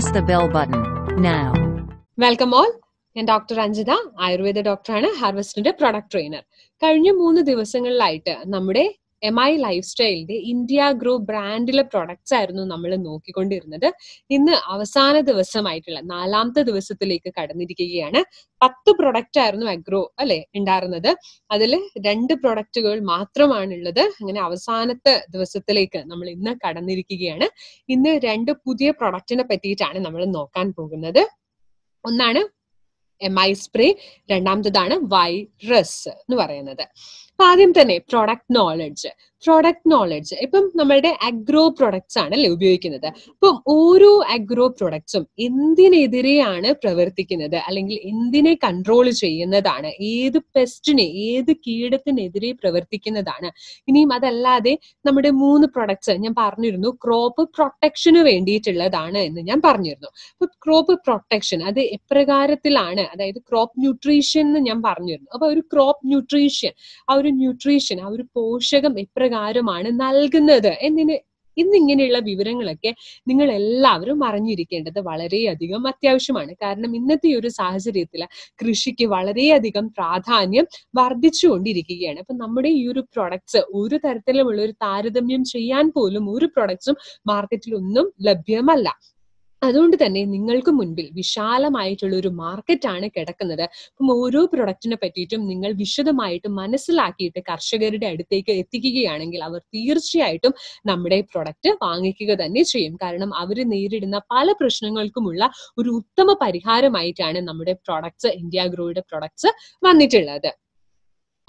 press the bell button now. Welcome all. ഞാൻ doctor Anjitha Ayurveda ഡോക്ടറാണ് ഹാർവസ്റ്റിന്റെ പ്രൊഡക്ട് ട്രെയിനർ കഴിഞ്ഞ മൂന്ന് ദിവസങ്ങളിലായിട്ട് നമ്മുടെ എം ഐ ലൈഫ് സ്റ്റൈലിന്റെ ഇന്ത്യ ഗ്രോ ബ്രാൻഡിലെ പ്രൊഡക്ട്സ് ആയിരുന്നു നമ്മൾ നോക്കിക്കൊണ്ടിരുന്നത് ഇന്ന് അവസാന ദിവസമായിട്ടുള്ള നാലാമത്തെ ദിവസത്തിലേക്ക് കടന്നിരിക്കുകയാണ് പത്ത് പ്രൊഡക്റ്റ് ആയിരുന്നു അഗ്രോ അല്ലെ ഉണ്ടായിരുന്നത് അതിൽ രണ്ട് പ്രൊഡക്റ്റുകൾ മാത്രമാണ് ഉള്ളത് അങ്ങനെ അവസാനത്തെ ദിവസത്തിലേക്ക് നമ്മൾ ഇന്ന് കടന്നിരിക്കുകയാണ് ഇന്ന് രണ്ട് പുതിയ പ്രൊഡക്റ്റിനെ പറ്റിയിട്ടാണ് നമ്മൾ നോക്കാൻ പോകുന്നത് ഒന്നാണ് എം ഐ സ്പ്രേ രണ്ടാമത്തതാണ് വൈറസ് എന്ന് പറയുന്നത് അപ്പൊ ആദ്യം തന്നെ പ്രോഡക്റ്റ് നോളജ് പ്രോഡക്റ്റ് നോളജ് ഇപ്പം നമ്മളുടെ അഗ്രോ പ്രൊഡക്ട്സ് ആണ് അല്ലെ ഉപയോഗിക്കുന്നത് അപ്പം ഓരോ അഗ്രോ പ്രൊഡക്ട്സും എന്തിനെതിരെയാണ് പ്രവർത്തിക്കുന്നത് അല്ലെങ്കിൽ എന്തിനെ കൺട്രോൾ ചെയ്യുന്നതാണ് ഏത് പെസ്റ്റിനെ ഏത് കീടത്തിനെതിരെ പ്രവർത്തിക്കുന്നതാണ് ഇനിയും അതല്ലാതെ നമ്മുടെ മൂന്ന് പ്രൊഡക്ട്സ് ഞാൻ പറഞ്ഞിരുന്നു ക്രോപ്പ് പ്രൊട്ടക്ഷന് വേണ്ടിയിട്ടുള്ളതാണ് എന്ന് ഞാൻ പറഞ്ഞിരുന്നു അപ്പൊ ക്രോപ്പ് പ്രൊട്ടക്ഷൻ അത് എപ്രകാരത്തിലാണ് അതായത് ക്രോപ്പ് ന്യൂട്രീഷ്യൻ എന്ന് ഞാൻ പറഞ്ഞിരുന്നു അപ്പൊ ഒരു ക്രോപ്പ് ന്യൂട്രീഷൻ ആ ഒരു ഒരു ന്യൂട്രീഷൻ ആ ഒരു പോഷകം എപ്രകാരമാണ് നൽകുന്നത് എന്നിന് ഇന്നിങ്ങനെയുള്ള വിവരങ്ങളൊക്കെ നിങ്ങൾ എല്ലാവരും അറിഞ്ഞിരിക്കേണ്ടത് വളരെയധികം അത്യാവശ്യമാണ് കാരണം ഇന്നത്തെ ഒരു സാഹചര്യത്തിൽ കൃഷിക്ക് വളരെയധികം പ്രാധാന്യം വർദ്ധിച്ചുകൊണ്ടിരിക്കുകയാണ് അപ്പൊ നമ്മുടെ ഈ ഒരു പ്രൊഡക്ട്സ് ഒരു തരത്തിലുമുള്ള ഒരു താരതമ്യം ചെയ്യാൻ പോലും ഒരു പ്രൊഡക്ട്സും മാർക്കറ്റിൽ ഒന്നും ലഭ്യമല്ല അതുകൊണ്ട് തന്നെ നിങ്ങൾക്ക് മുൻപിൽ വിശാലമായിട്ടുള്ള ഒരു മാർക്കറ്റാണ് കിടക്കുന്നത് അപ്പം ഓരോ പ്രൊഡക്റ്റിനെ പറ്റിയിട്ടും നിങ്ങൾ വിശദമായിട്ട് മനസ്സിലാക്കിയിട്ട് കർഷകരുടെ അടുത്തേക്ക് എത്തിക്കുകയാണെങ്കിൽ അവർ തീർച്ചയായിട്ടും നമ്മുടെ പ്രൊഡക്റ്റ് വാങ്ങിക്കുക തന്നെ ചെയ്യും കാരണം അവർ നേരിടുന്ന പല പ്രശ്നങ്ങൾക്കുമുള്ള ഒരു ഉത്തമ പരിഹാരമായിട്ടാണ് നമ്മുടെ പ്രൊഡക്ട്സ് ഇന്ത്യ ഗ്രോയുടെ പ്രൊഡക്ട്സ് വന്നിട്ടുള്ളത്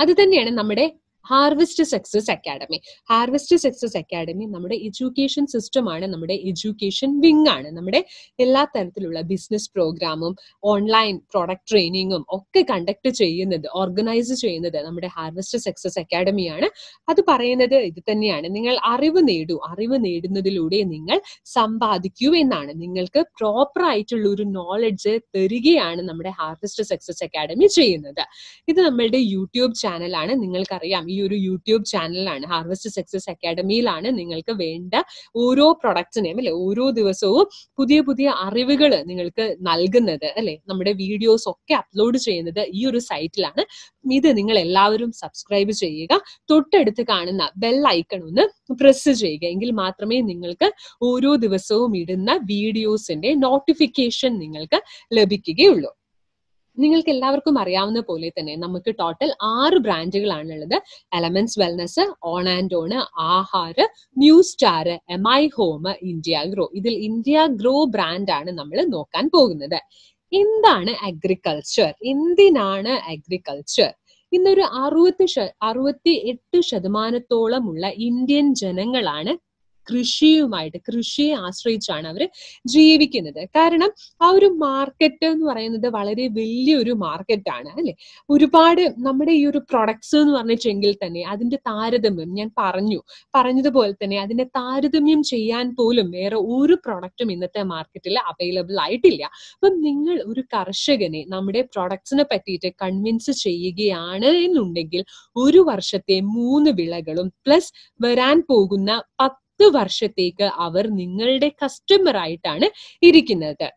അത് തന്നെയാണ് നമ്മുടെ harvest success academy harvest success academy നമ്മുടെ എഡ്യൂക്കേഷൻ സിസ്റ്റം ആണ് നമ്മുടെ എഡ്യൂക്കേഷൻ വിങ് ആണ് നമ്മുടെ എല്ലാ തരത്തിലുള്ള ബിസിനസ് പ്രോഗ്രാമും ഓൺലൈൻ പ്രോഡക്റ്റ് ട്രെയിനിങ്ങും ഒക്കെ കണ്ടക്ട് ചെയ്യുന്നത് ഓർഗനൈസ് ചെയ്യുന്നത് നമ്മുടെ ഹാർവെസ്റ്റ് സക്സസ് അക്കാഡമിയാണ് അത് പറയുന്നത് ഇത് തന്നെയാണ് നിങ്ങൾ അറിവ് നേടൂ അറിവ് നേടുന്നതിലൂടെ നിങ്ങൾ സമ്പാദിക്കൂ എന്നാണ് നിങ്ങൾക്ക് പ്രോപ്പർ ആയിട്ടുള്ള ഒരു നോളജ് തരികയാണ് നമ്മുടെ ഹാർവെസ്റ്റ് സക്സസ് അക്കാഡമി ചെയ്യുന്നത് ഇത് നമ്മളുടെ യൂട്യൂബ് ചാനലാണ് നിങ്ങൾക്കറിയാം ഈ ഒരു യൂട്യൂബ് ചാനലാണ് ഹാർവസ്റ്റ് സക്സസ് അക്കാഡമിയിലാണ് നിങ്ങൾക്ക് വേണ്ട ഓരോ പ്രൊഡക്ട്സിനെയും അല്ലെ ഓരോ ദിവസവും പുതിയ പുതിയ അറിവുകൾ നിങ്ങൾക്ക് നൽകുന്നത് അല്ലെ നമ്മുടെ വീഡിയോസ് ഒക്കെ അപ്ലോഡ് ചെയ്യുന്നത് ഈ ഒരു സൈറ്റിലാണ് ഇത് നിങ്ങൾ എല്ലാവരും സബ്സ്ക്രൈബ് ചെയ്യുക തൊട്ടടുത്ത് കാണുന്ന ബെൽ ഐക്കൺ ഒന്ന് പ്രസ് ചെയ്യുക എങ്കിൽ മാത്രമേ നിങ്ങൾക്ക് ഓരോ ദിവസവും ഇടുന്ന വീഡിയോസിന്റെ നോട്ടിഫിക്കേഷൻ നിങ്ങൾക്ക് ലഭിക്കുകയുള്ളൂ നിങ്ങൾക്ക് എല്ലാവർക്കും അറിയാവുന്ന പോലെ തന്നെ നമുക്ക് ടോട്ടൽ ആറ് ഉള്ളത് elements wellness on and on Aahar new star M I home India grow ഇതിൽ ഇന്ത്യ ഗ്രോ ബ്രാൻഡാണ് നമ്മൾ നോക്കാൻ പോകുന്നത് എന്താണ് അഗ്രികൾച്ചർ എന്തിനാണ് അഗ്രികൾച്ചർ ഇന്നൊരു അറുപത് അറുപത്തി എട്ട് ശതമാനത്തോളമുള്ള ഇന്ത്യൻ ജനങ്ങളാണ് കൃഷിയുമായിട്ട് കൃഷിയെ ആശ്രയിച്ചാണ് അവർ ജീവിക്കുന്നത് കാരണം ആ ഒരു മാർക്കറ്റ് എന്ന് പറയുന്നത് വളരെ വലിയൊരു മാർക്കറ്റാണ് അല്ലെ ഒരുപാട് നമ്മുടെ ഈ ഒരു പ്രൊഡക്ട്സ് എന്ന് പറഞ്ഞിട്ടെങ്കിൽ തന്നെ അതിന്റെ താരതമ്യം ഞാൻ പറഞ്ഞു പറഞ്ഞതുപോലെ തന്നെ അതിന്റെ താരതമ്യം ചെയ്യാൻ പോലും വേറെ ഒരു പ്രൊഡക്റ്റും ഇന്നത്തെ മാർക്കറ്റിൽ അവൈലബിൾ ആയിട്ടില്ല അപ്പം നിങ്ങൾ ഒരു കർഷകനെ നമ്മുടെ പ്രൊഡക്ട്സിനെ പറ്റിയിട്ട് കൺവിൻസ് ചെയ്യുകയാണ് എന്നുണ്ടെങ്കിൽ ഒരു വർഷത്തെ മൂന്ന് വിളകളും പ്ലസ് വരാൻ പോകുന്ന പത്ത് പത്ത് വർഷത്തേക്ക് അവർ നിങ്ങളുടെ കസ്റ്റമർ ആയിട്ടാണ് ഇരിക്കുന്നത്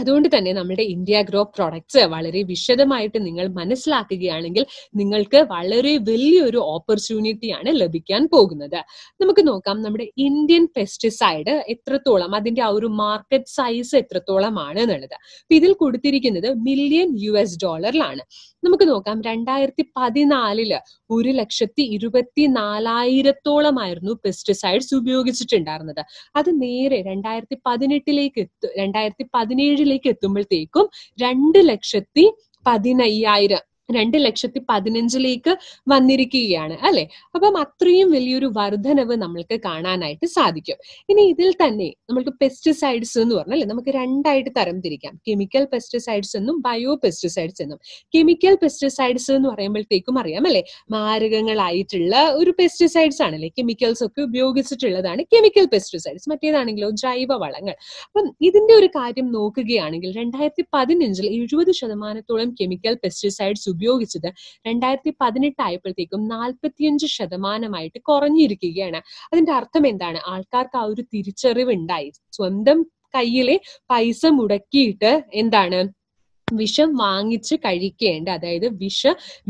അതുകൊണ്ട് തന്നെ നമ്മുടെ ഇന്ത്യ ഗ്രോ പ്രൊഡക്ട്സ് വളരെ വിശദമായിട്ട് നിങ്ങൾ മനസ്സിലാക്കുകയാണെങ്കിൽ നിങ്ങൾക്ക് വളരെ വലിയൊരു ഓപ്പർച്യൂണിറ്റിയാണ് ലഭിക്കാൻ പോകുന്നത് നമുക്ക് നോക്കാം നമ്മുടെ ഇന്ത്യൻ പെസ്റ്റിസൈഡ് എത്രത്തോളം അതിന്റെ ആ ഒരു മാർക്കറ്റ് സൈസ് എത്രത്തോളമാണ് എന്നുള്ളത് ഇതിൽ കൊടുത്തിരിക്കുന്നത് മില്യൺ യു എസ് ഡോളറിലാണ് നമുക്ക് നോക്കാം രണ്ടായിരത്തി പതിനാലില് ഒരു ലക്ഷത്തി ഇരുപത്തി നാലായിരത്തോളമായിരുന്നു പെസ്റ്റിസൈഡ്സ് ഉപയോഗിച്ചിട്ടുണ്ടായിരുന്നത് അത് നേരെ രണ്ടായിരത്തി പതിനെട്ടിലേക്ക് എത്തു രണ്ടായിരത്തി പതിനേഴിലേക്ക് എത്തുമ്പോഴത്തേക്കും രണ്ട് ലക്ഷത്തി പതിനയ്യായിരം രണ്ട് ലക്ഷത്തി പതിനഞ്ചിലേക്ക് വന്നിരിക്കുകയാണ് അല്ലെ അപ്പം അത്രയും വലിയൊരു വർധനവ് നമ്മൾക്ക് കാണാനായിട്ട് സാധിക്കും ഇനി ഇതിൽ തന്നെ നമ്മൾക്ക് പെസ്റ്റിസൈഡ്സ് എന്ന് പറഞ്ഞാൽ നമുക്ക് രണ്ടായിട്ട് തരം തിരിക്കാം കെമിക്കൽ പെസ്റ്റിസൈഡ്സ് എന്നും ബയോ പെസ്റ്റിസൈഡ്സ് എന്നും കെമിക്കൽ പെസ്റ്റിസൈഡ്സ് എന്ന് പറയുമ്പോഴത്തേക്കും അറിയാം അല്ലെ മാരകങ്ങളായിട്ടുള്ള ഒരു പെസ്റ്റിസൈഡ്സ് ആണ് അല്ലെ കെമിക്കൽസ് ഒക്കെ ഉപയോഗിച്ചിട്ടുള്ളതാണ് കെമിക്കൽ പെസ്റ്റിസൈഡ്സ് മറ്റേതാണെങ്കിലോ ജൈവ വളങ്ങൾ അപ്പം ഇതിന്റെ ഒരു കാര്യം നോക്കുകയാണെങ്കിൽ രണ്ടായിരത്തി പതിനഞ്ചിൽ എഴുപത് ശതമാനത്തോളം കെമിക്കൽ പെസ്റ്റിസൈഡ്സ് ഉപയോഗിച്ചത് രണ്ടായിരത്തി പതിനെട്ട് ആയപ്പോഴത്തേക്കും നാൽപ്പത്തിയഞ്ച് ശതമാനമായിട്ട് കുറഞ്ഞിരിക്കുകയാണ് അതിന്റെ അർത്ഥം എന്താണ് ആൾക്കാർക്ക് ആ ഒരു തിരിച്ചറിവ് ഉണ്ടായി സ്വന്തം കയ്യിലെ പൈസ മുടക്കിയിട്ട് എന്താണ് വിഷം വാങ്ങിച്ച് കഴിക്കേണ്ട അതായത് വിഷ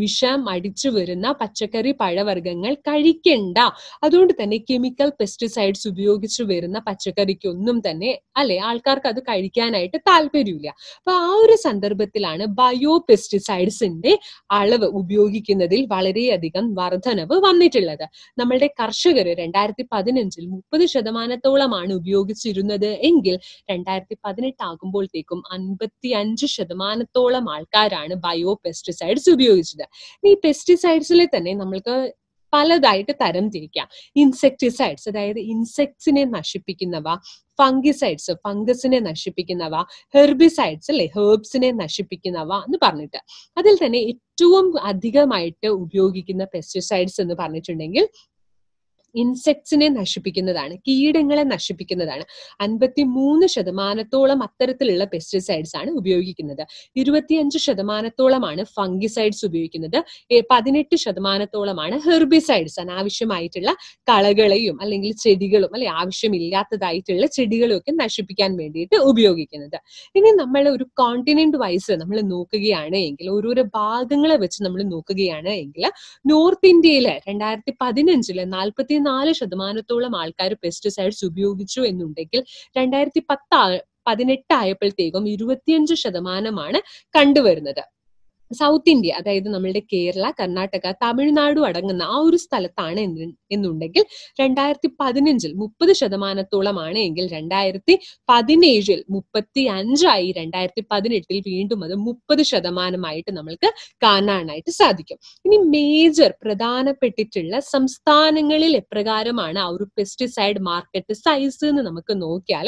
വിഷം അടിച്ചു വരുന്ന പച്ചക്കറി പഴവർഗ്ഗങ്ങൾ കഴിക്കണ്ട അതുകൊണ്ട് തന്നെ കെമിക്കൽ പെസ്റ്റിസൈഡ്സ് ഉപയോഗിച്ച് വരുന്ന പച്ചക്കറിക്കൊന്നും തന്നെ അല്ലെ ആൾക്കാർക്ക് അത് കഴിക്കാനായിട്ട് താല്പര്യമില്ല അപ്പൊ ആ ഒരു സന്ദർഭത്തിലാണ് ബയോ പെസ്റ്റിസൈഡ്സിന്റെ അളവ് ഉപയോഗിക്കുന്നതിൽ വളരെയധികം വർധനവ് വന്നിട്ടുള്ളത് നമ്മളുടെ കർഷകർ രണ്ടായിരത്തി പതിനഞ്ചിൽ മുപ്പത് ശതമാനത്തോളമാണ് ഉപയോഗിച്ചിരുന്നത് എങ്കിൽ രണ്ടായിരത്തി പതിനെട്ട് ആകുമ്പോഴത്തേക്കും അൻപത്തി അഞ്ച് ശതമാനം ശതമാനത്തോളം ആൾക്കാരാണ് ബയോ പെസ്റ്റിസൈഡ്സ് ഉപയോഗിച്ചത് ഈ പെസ്റ്റിസൈഡ്സിലെ തന്നെ നമ്മൾക്ക് പലതായിട്ട് തരം തിരിക്കാം ഇൻസെക്ടിസൈഡ്സ് അതായത് ഇൻസെക്ട്സിനെ നശിപ്പിക്കുന്നവ ഫംഗിസൈഡ്സ് ഫംഗസിനെ നശിപ്പിക്കുന്നവ ഹെർബിസൈഡ്സ് അല്ലെ ഹെർബ്സിനെ നശിപ്പിക്കുന്നവ എന്ന് പറഞ്ഞിട്ട് അതിൽ തന്നെ ഏറ്റവും അധികമായിട്ട് ഉപയോഗിക്കുന്ന പെസ്റ്റിസൈഡ്സ് എന്ന് പറഞ്ഞിട്ടുണ്ടെങ്കിൽ ഇൻസെക്ട്സിനെ നശിപ്പിക്കുന്നതാണ് കീടങ്ങളെ നശിപ്പിക്കുന്നതാണ് അൻപത്തി മൂന്ന് ശതമാനത്തോളം അത്തരത്തിലുള്ള പെസ്റ്റിസൈഡ്സ് ആണ് ഉപയോഗിക്കുന്നത് ഇരുപത്തിയഞ്ച് ശതമാനത്തോളമാണ് ഫംഗിസൈഡ്സ് ഉപയോഗിക്കുന്നത് പതിനെട്ട് ശതമാനത്തോളമാണ് ഹെർബിസൈഡ്സ് അനാവശ്യമായിട്ടുള്ള കളകളെയും അല്ലെങ്കിൽ ചെടികളും അല്ലെ ആവശ്യമില്ലാത്തതായിട്ടുള്ള ചെടികളും ഒക്കെ നശിപ്പിക്കാൻ വേണ്ടിയിട്ട് ഉപയോഗിക്കുന്നത് ഇനി നമ്മൾ ഒരു കോണ്ടിനെന്റ് വൈസ് നമ്മൾ നോക്കുകയാണ് എങ്കിൽ ഓരോരോ ഭാഗങ്ങളെ വെച്ച് നമ്മൾ നോക്കുകയാണ് എങ്കിൽ നോർത്ത് ഇന്ത്യയിലെ രണ്ടായിരത്തി പതിനഞ്ചില് നാൽപ്പത്തി നാല് ശതമാനത്തോളം ആൾക്കാർ പെസ്റ്റിസൈഡ്സ് ഉപയോഗിച്ചു എന്നുണ്ടെങ്കിൽ രണ്ടായിരത്തി പത്ത് പതിനെട്ട് ആയപ്പോഴത്തേക്കും ഇരുപത്തിയഞ്ച് ശതമാനമാണ് കണ്ടുവരുന്നത് സൗത്ത് ഇന്ത്യ അതായത് നമ്മളുടെ കേരള കർണാടക തമിഴ്നാടു അടങ്ങുന്ന ആ ഒരു സ്ഥലത്താണ് എന്നുണ്ടെങ്കിൽ രണ്ടായിരത്തി പതിനഞ്ചിൽ മുപ്പത് ശതമാനത്തോളമാണ് എങ്കിൽ രണ്ടായിരത്തി പതിനേഴിൽ മുപ്പത്തി അഞ്ചായി രണ്ടായിരത്തി പതിനെട്ടിൽ വീണ്ടും അത് മുപ്പത് ശതമാനമായിട്ട് നമ്മൾക്ക് കാണാനായിട്ട് സാധിക്കും ഇനി മേജർ പ്രധാനപ്പെട്ടിട്ടുള്ള സംസ്ഥാനങ്ങളിൽ എപ്രകാരമാണ് ആ ഒരു പെസ്റ്റിസൈഡ് മാർക്കറ്റ് സൈസ് എന്ന് നമുക്ക് നോക്കിയാൽ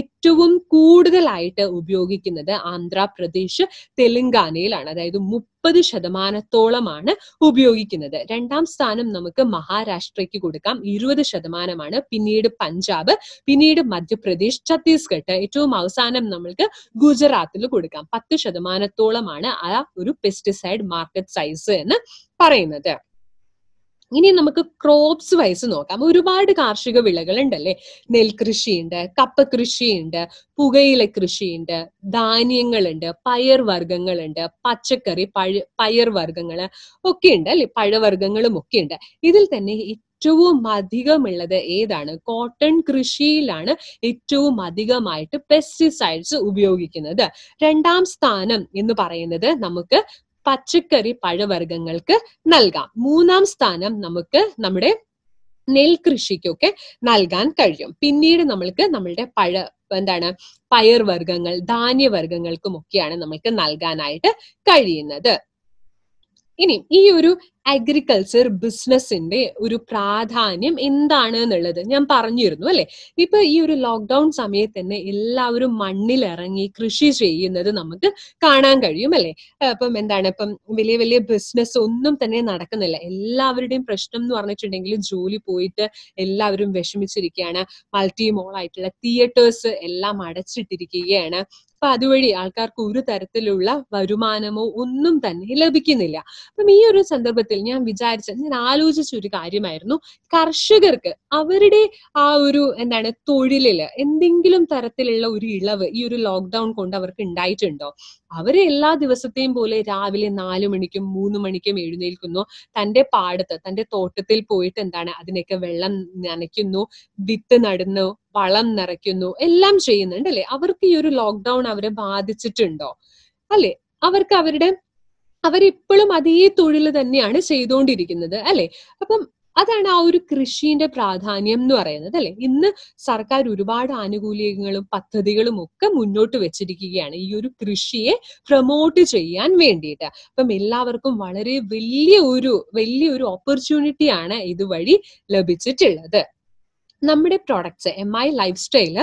ഏറ്റവും കൂടുതലായിട്ട് ഉപയോഗിക്കുന്നത് ആന്ധ്രാപ്രദേശ് തെലങ്കാനയിലാണ് അതായത് മുപ്പത് ശതമാനത്തോളമാണ് ഉപയോഗിക്കുന്നത് രണ്ടാം സ്ഥാനം നമുക്ക് മഹാരാഷ്ട്രയ്ക്ക് കൊടുക്കാം ഇരുപത് ശതമാനമാണ് പിന്നീട് പഞ്ചാബ് പിന്നീട് മധ്യപ്രദേശ് ഛത്തീസ്ഗഡ് ഏറ്റവും അവസാനം നമ്മൾക്ക് ഗുജറാത്തിൽ കൊടുക്കാം പത്ത് ശതമാനത്തോളമാണ് ആ ഒരു പെസ്റ്റിസൈഡ് മാർക്കറ്റ് സൈസ് എന്ന് പറയുന്നത് ഇനി നമുക്ക് ക്രോപ്സ് വൈസ് നോക്കാം ഒരുപാട് കാർഷിക വിളകൾ ഉണ്ടല്ലേ നെൽകൃഷിയുണ്ട് കപ്പ കൃഷിയുണ്ട് പുകയില കൃഷിയുണ്ട് ധാന്യങ്ങളുണ്ട് പയർ വർഗ്ഗങ്ങളുണ്ട് പച്ചക്കറി പഴ പയർ വർഗ്ഗങ്ങൾ ഒക്കെ ഉണ്ട് അല്ലെ പഴവർഗ്ഗങ്ങളും ഒക്കെ ഉണ്ട് ഇതിൽ തന്നെ ഏറ്റവും അധികമുള്ളത് ഏതാണ് കോട്ടൺ കൃഷിയിലാണ് ഏറ്റവും അധികമായിട്ട് പെസ്റ്റിസൈഡ്സ് ഉപയോഗിക്കുന്നത് രണ്ടാം സ്ഥാനം എന്ന് പറയുന്നത് നമുക്ക് പച്ചക്കറി പഴവർഗ്ഗങ്ങൾക്ക് നൽകാം മൂന്നാം സ്ഥാനം നമുക്ക് നമ്മുടെ നെൽകൃഷിക്കൊക്കെ നൽകാൻ കഴിയും പിന്നീട് നമ്മൾക്ക് നമ്മളുടെ പഴ എന്താണ് പയർവർഗ്ഗങ്ങൾ ധാന്യവർഗ്ഗങ്ങൾക്കും ഒക്കെയാണ് നമ്മൾക്ക് നൽകാനായിട്ട് കഴിയുന്നത് ഇനി ഈ ഒരു അഗ്രികൾച്ചർ ബിസിനസിന്റെ ഒരു പ്രാധാന്യം എന്താണ് എന്നുള്ളത് ഞാൻ പറഞ്ഞിരുന്നു അല്ലെ ഇപ്പൊ ഈ ഒരു ലോക്ക്ഡൌൺ സമയത്ത് തന്നെ എല്ലാവരും മണ്ണിലിറങ്ങി കൃഷി ചെയ്യുന്നത് നമുക്ക് കാണാൻ കഴിയും അല്ലെ അപ്പം എന്താണ് ഇപ്പം വലിയ വലിയ ബിസിനസ് ഒന്നും തന്നെ നടക്കുന്നില്ല എല്ലാവരുടെയും പ്രശ്നം എന്ന് പറഞ്ഞിട്ടുണ്ടെങ്കിൽ ജോലി പോയിട്ട് എല്ലാവരും വിഷമിച്ചിരിക്കുകയാണ് മൾട്ടി മോൾ ആയിട്ടുള്ള തിയേറ്റേഴ്സ് എല്ലാം അടച്ചിട്ടിരിക്കുകയാണ് അപ്പൊ അതുവഴി ആൾക്കാർക്ക് ഒരു തരത്തിലുള്ള വരുമാനമോ ഒന്നും തന്നെ ലഭിക്കുന്നില്ല അപ്പം ഈ ഒരു സന്ദർഭത്തിൽ ഞാൻ വിചാരിച്ച ഞാൻ ആലോചിച്ച ഒരു കാര്യമായിരുന്നു കർഷകർക്ക് അവരുടെ ആ ഒരു എന്താണ് തൊഴിലിൽ എന്തെങ്കിലും തരത്തിലുള്ള ഒരു ഇളവ് ഈ ഒരു ലോക്ക്ഡൌൺ കൊണ്ട് അവർക്ക് ഉണ്ടായിട്ടുണ്ടോ അവരെ എല്ലാ ദിവസത്തെയും പോലെ രാവിലെ നാലു മണിക്കും മൂന്ന് മണിക്കും എഴുന്നേൽക്കുന്നു തന്റെ പാടത്ത് തന്റെ തോട്ടത്തിൽ പോയിട്ട് എന്താണ് അതിനൊക്കെ വെള്ളം നനയ്ക്കുന്നു വിത്ത് നടുന്നു വളം നിറയ്ക്കുന്നു എല്ലാം ചെയ്യുന്നുണ്ട് അല്ലെ അവർക്ക് ഈ ഒരു ലോക്ക്ഡൌൺ അവരെ ബാധിച്ചിട്ടുണ്ടോ അല്ലെ അവർക്ക് അവരുടെ അവരിപ്പോഴും അതേ തൊഴിൽ തന്നെയാണ് ചെയ്തുകൊണ്ടിരിക്കുന്നത് അല്ലെ അപ്പം അതാണ് ആ ഒരു കൃഷിന്റെ പ്രാധാന്യം എന്ന് പറയുന്നത് അല്ലെ ഇന്ന് സർക്കാർ ഒരുപാട് ആനുകൂല്യങ്ങളും പദ്ധതികളും ഒക്കെ മുന്നോട്ട് വെച്ചിരിക്കുകയാണ് ഈ ഒരു കൃഷിയെ പ്രൊമോട്ട് ചെയ്യാൻ വേണ്ടിയിട്ട് അപ്പം എല്ലാവർക്കും വളരെ വലിയ ഒരു വലിയ ഒരു ഓപ്പർച്യൂണിറ്റിയാണ് ഇതുവഴി ലഭിച്ചിട്ടുള്ളത് നമ്മുടെ products M I life style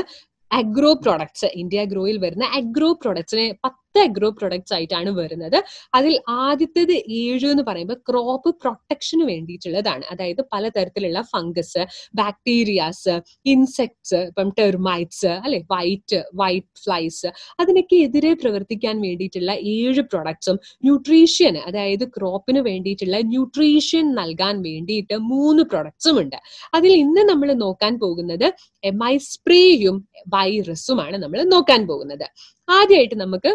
agro products India ഗ്രോയിൽ വരുന്ന അഗ്രോ പ്രോഡക്ട്സിനെ പത്ത് പത്ത് അഗ്രോ പ്രൊഡക്ട്സ് ആയിട്ടാണ് വരുന്നത് അതിൽ ആദ്യത്തേത് ഏഴ് എന്ന് പറയുമ്പോൾ ക്രോപ്പ് പ്രൊട്ടക്ഷന് വേണ്ടിയിട്ടുള്ളതാണ് അതായത് പലതരത്തിലുള്ള ഫംഗസ് ബാക്ടീരിയാസ് ഇൻസെക്ട്സ് ഇപ്പം ടെർമൈറ്റ്സ് അല്ലെ വൈറ്റ് വൈറ്റ് ഫ്ലൈസ് അതിനൊക്കെ എതിരെ പ്രവർത്തിക്കാൻ വേണ്ടിയിട്ടുള്ള ഏഴ് പ്രൊഡക്ട്സും ന്യൂട്രീഷ്യൻ അതായത് ക്രോപ്പിന് വേണ്ടിയിട്ടുള്ള ന്യൂട്രീഷ്യൻ നൽകാൻ വേണ്ടിയിട്ട് മൂന്ന് പ്രൊഡക്ട്സും ഉണ്ട് അതിൽ ഇന്ന് നമ്മൾ നോക്കാൻ പോകുന്നത് എം ഐ സ്പ്രേയും വൈറസുമാണ് നമ്മൾ നോക്കാൻ പോകുന്നത് ആദ്യമായിട്ട് നമുക്ക്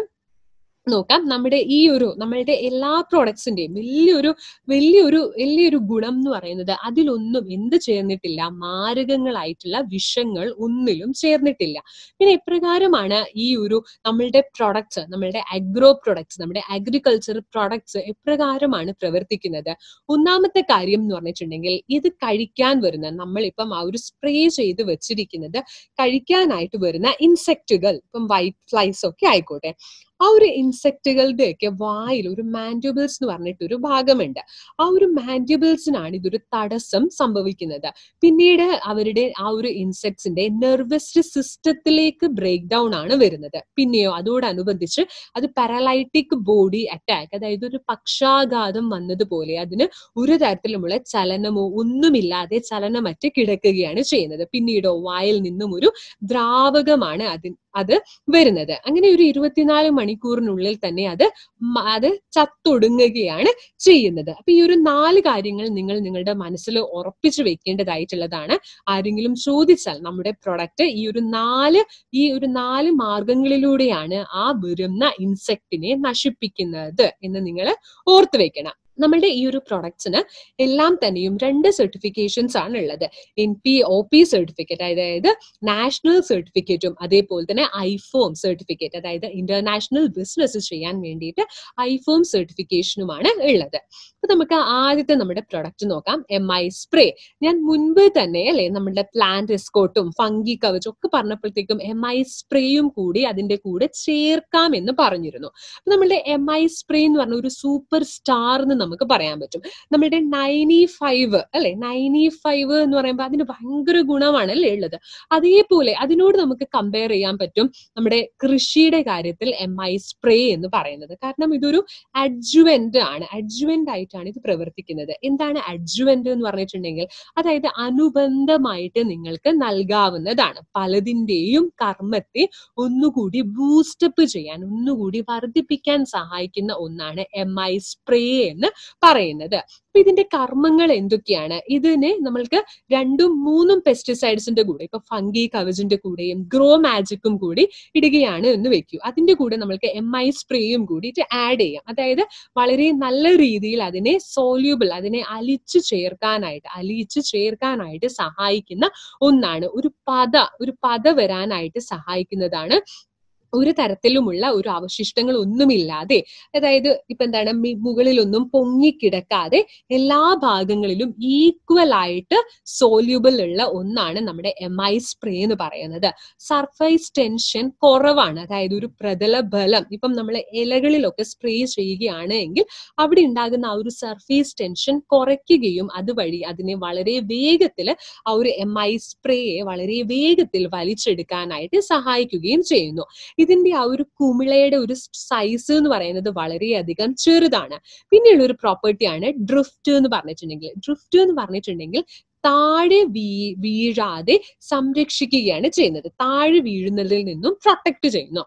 നോക്കാം നമ്മുടെ ഈ ഒരു നമ്മളുടെ എല്ലാ പ്രോഡക്ട്സിന്റെയും വലിയൊരു വലിയൊരു വലിയൊരു ഗുണം എന്ന് പറയുന്നത് അതിലൊന്നും എന്ത് ചേർന്നിട്ടില്ല മാരകങ്ങളായിട്ടുള്ള വിഷങ്ങൾ ഒന്നിലും ചേർന്നിട്ടില്ല പിന്നെ എപ്രകാരമാണ് ഈ ഒരു നമ്മളുടെ പ്രൊഡക്ട്സ് നമ്മളുടെ അഗ്രോ പ്രൊഡക്ട്സ് നമ്മുടെ അഗ്രികൾച്ചർ പ്രൊഡക്ട്സ് എപ്രകാരമാണ് പ്രവർത്തിക്കുന്നത് ഒന്നാമത്തെ കാര്യം എന്ന് പറഞ്ഞിട്ടുണ്ടെങ്കിൽ ഇത് കഴിക്കാൻ വരുന്ന നമ്മളിപ്പം ആ ഒരു സ്പ്രേ ചെയ്ത് വെച്ചിരിക്കുന്നത് കഴിക്കാനായിട്ട് വരുന്ന ഇൻസെക്റ്റുകൾ ഇപ്പം വൈറ്റ് ഫ്ലൈസ് ഒക്കെ ആയിക്കോട്ടെ ആ ഒരു ഇൻസെക്റ്റുകളുടെ ഒക്കെ വായിൽ ഒരു മാൻഡ്യൂബിൾസ് എന്ന് പറഞ്ഞിട്ട് ഒരു ഭാഗമുണ്ട് ആ ഒരു മാൻഡ്യൂബിൾസിനാണ് ഇതൊരു തടസ്സം സംഭവിക്കുന്നത് പിന്നീട് അവരുടെ ആ ഒരു ഇൻസെക്ട്സിന്റെ നെർവസ് സിസ്റ്റത്തിലേക്ക് ബ്രേക്ക് ഡൗൺ ആണ് വരുന്നത് പിന്നെയോ അതോടനുബന്ധിച്ച് അത് പാരലൈറ്റിക് ബോഡി അറ്റാക്ക് അതായത് ഒരു പക്ഷാഘാതം വന്നതുപോലെ അതിന് ഒരു തരത്തിലുമുള്ള ചലനമോ ഒന്നുമില്ലാതെ ചലനമറ്റ് കിടക്കുകയാണ് ചെയ്യുന്നത് പിന്നീടോ വായിൽ നിന്നും ഒരു ദ്രാവകമാണ് അതിന് അത് വരുന്നത് അങ്ങനെ ഒരു ഇരുപത്തിനാല് മണിക്കൂറിനുള്ളിൽ തന്നെ അത് അത് ചത്തൊടുങ്ങുകയാണ് ചെയ്യുന്നത് അപ്പൊ ഈ ഒരു നാല് കാര്യങ്ങൾ നിങ്ങൾ നിങ്ങളുടെ മനസ്സിൽ ഉറപ്പിച്ചു വെക്കേണ്ടതായിട്ടുള്ളതാണ് ആരെങ്കിലും ചോദിച്ചാൽ നമ്മുടെ പ്രൊഡക്റ്റ് ഈ ഒരു നാല് ഈ ഒരു നാല് മാർഗങ്ങളിലൂടെയാണ് ആ വരുന്ന ഇൻസെക്റ്റിനെ നശിപ്പിക്കുന്നത് എന്ന് നിങ്ങൾ ഓർത്തു വെക്കണം നമ്മളുടെ ഈ ഒരു പ്രൊഡക്ട്സിന് എല്ലാം തന്നെയും രണ്ട് സർട്ടിഫിക്കേഷൻസ് ആണ് ഉള്ളത് N P O P certificate അതായത് നാഷണൽ സർട്ടിഫിക്കറ്റും അതേപോലെ തന്നെ ഐഫോം സർട്ടിഫിക്കറ്റ് അതായത് ഇന്റർനാഷണൽ ബിസിനസ് ചെയ്യാൻ വേണ്ടിയിട്ട് ഐഫോം സർട്ടിഫിക്കേഷനുമാണ് ഉള്ളത് അപ്പൊ നമുക്ക് ആദ്യത്തെ നമ്മുടെ പ്രൊഡക്റ്റ് നോക്കാം എം ഐ സ്പ്രേ ഞാൻ മുൻപ് തന്നെ അല്ലെ നമ്മുടെ പ്ലാന്റ് എസ്കോട്ടും ഫംഗി കവച്ചും ഒക്കെ പറഞ്ഞപ്പോഴത്തേക്കും എം ഐ സ്പ്രേയും കൂടി അതിന്റെ കൂടെ ചേർക്കാം എന്ന് പറഞ്ഞിരുന്നു അപ്പൊ നമ്മളുടെ എം ഐ സ്പ്രേ എന്ന് പറഞ്ഞ ഒരു സൂപ്പർ സ്റ്റാർ എന്ന് നമുക്ക് പറയാൻ പറ്റും നമ്മളുടെ നയനി ഫൈവ് അല്ലെ നയനി ഫൈവ് എന്ന് പറയുമ്പോൾ അതിന് ഭയങ്കര ഗുണമാണ് അല്ലേ ഉള്ളത് അതേപോലെ അതിനോട് നമുക്ക് കമ്പയർ ചെയ്യാൻ പറ്റും നമ്മുടെ കൃഷിയുടെ കാര്യത്തിൽ എം ഐ സ്പ്രേ എന്ന് പറയുന്നത് കാരണം ഇതൊരു അഡ്ജുവന്റ് ആണ് അഡ്ജുവന്റ് ആയിട്ടാണ് ഇത് പ്രവർത്തിക്കുന്നത് എന്താണ് അഡ്ജുവന്റ് എന്ന് പറഞ്ഞിട്ടുണ്ടെങ്കിൽ അതായത് അനുബന്ധമായിട്ട് നിങ്ങൾക്ക് നൽകാവുന്നതാണ് പലതിൻ്റെയും കർമ്മത്തെ ഒന്നുകൂടി ബൂസ്റ്റപ്പ് ചെയ്യാൻ ഒന്നുകൂടി വർദ്ധിപ്പിക്കാൻ സഹായിക്കുന്ന ഒന്നാണ് എം ഐ സ്പ്രേ എന്ന് പറയുന്നത് അപ്പൊ ഇതിന്റെ കർമ്മങ്ങൾ എന്തൊക്കെയാണ് ഇതിനെ നമ്മൾക്ക് രണ്ടും മൂന്നും പെസ്റ്റിസൈഡ്സിന്റെ കൂടെ ഇപ്പൊ ഫംഗി കവചിന്റെ കൂടെയും ഗ്രോ മാജിക്കും കൂടി ഇടുകയാണ് എന്ന് വെക്കൂ അതിന്റെ കൂടെ നമ്മൾക്ക് എം ഐ സ്പ്രേയും കൂടി ആഡ് ചെയ്യാം അതായത് വളരെ നല്ല രീതിയിൽ അതിനെ സോല്യൂബിൾ അതിനെ അലിച്ചു ചേർക്കാനായിട്ട് അലിയിച്ചു ചേർക്കാനായിട്ട് സഹായിക്കുന്ന ഒന്നാണ് ഒരു പത ഒരു പത വരാനായിട്ട് സഹായിക്കുന്നതാണ് ഒരു തരത്തിലുമുള്ള ഒരു അവശിഷ്ടങ്ങൾ ഒന്നുമില്ലാതെ അതായത് ഇപ്പൊ എന്താണ് മുകളിലൊന്നും പൊങ്ങിക്കിടക്കാതെ എല്ലാ ഭാഗങ്ങളിലും ഈക്വൽ ആയിട്ട് സോല്യൂബിൾ ഉള്ള ഒന്നാണ് നമ്മുടെ എം ഐ സ്പ്രേ എന്ന് പറയുന്നത് സർഫൈസ് ടെൻഷൻ കുറവാണ് അതായത് ഒരു പ്രതല ബലം ഇപ്പം നമ്മൾ ഇലകളിലൊക്കെ സ്പ്രേ ചെയ്യുകയാണ് എങ്കിൽ അവിടെ ഉണ്ടാകുന്ന ആ ഒരു സർഫേസ് ടെൻഷൻ കുറയ്ക്കുകയും അതുവഴി അതിനെ വളരെ വേഗത്തിൽ ആ ഒരു എം ഐ സ്പ്രേയെ വളരെ വേഗത്തിൽ വലിച്ചെടുക്കാനായിട്ട് സഹായിക്കുകയും ചെയ്യുന്നു ഇതിന്റെ ആ ഒരു കുമിളയുടെ ഒരു സൈസ് എന്ന് പറയുന്നത് വളരെയധികം ചെറുതാണ് പിന്നെയുള്ള ഒരു പ്രോപ്പർട്ടിയാണ് ഡ്രിഫ്റ്റ് എന്ന് പറഞ്ഞിട്ടുണ്ടെങ്കിൽ ഡ്രിഫ്റ്റ് എന്ന് പറഞ്ഞിട്ടുണ്ടെങ്കിൽ താഴെ വീ വീഴാതെ സംരക്ഷിക്കുകയാണ് ചെയ്യുന്നത് താഴെ വീഴുന്നതിൽ നിന്നും പ്രൊട്ടക്ട് ചെയ്യുന്നു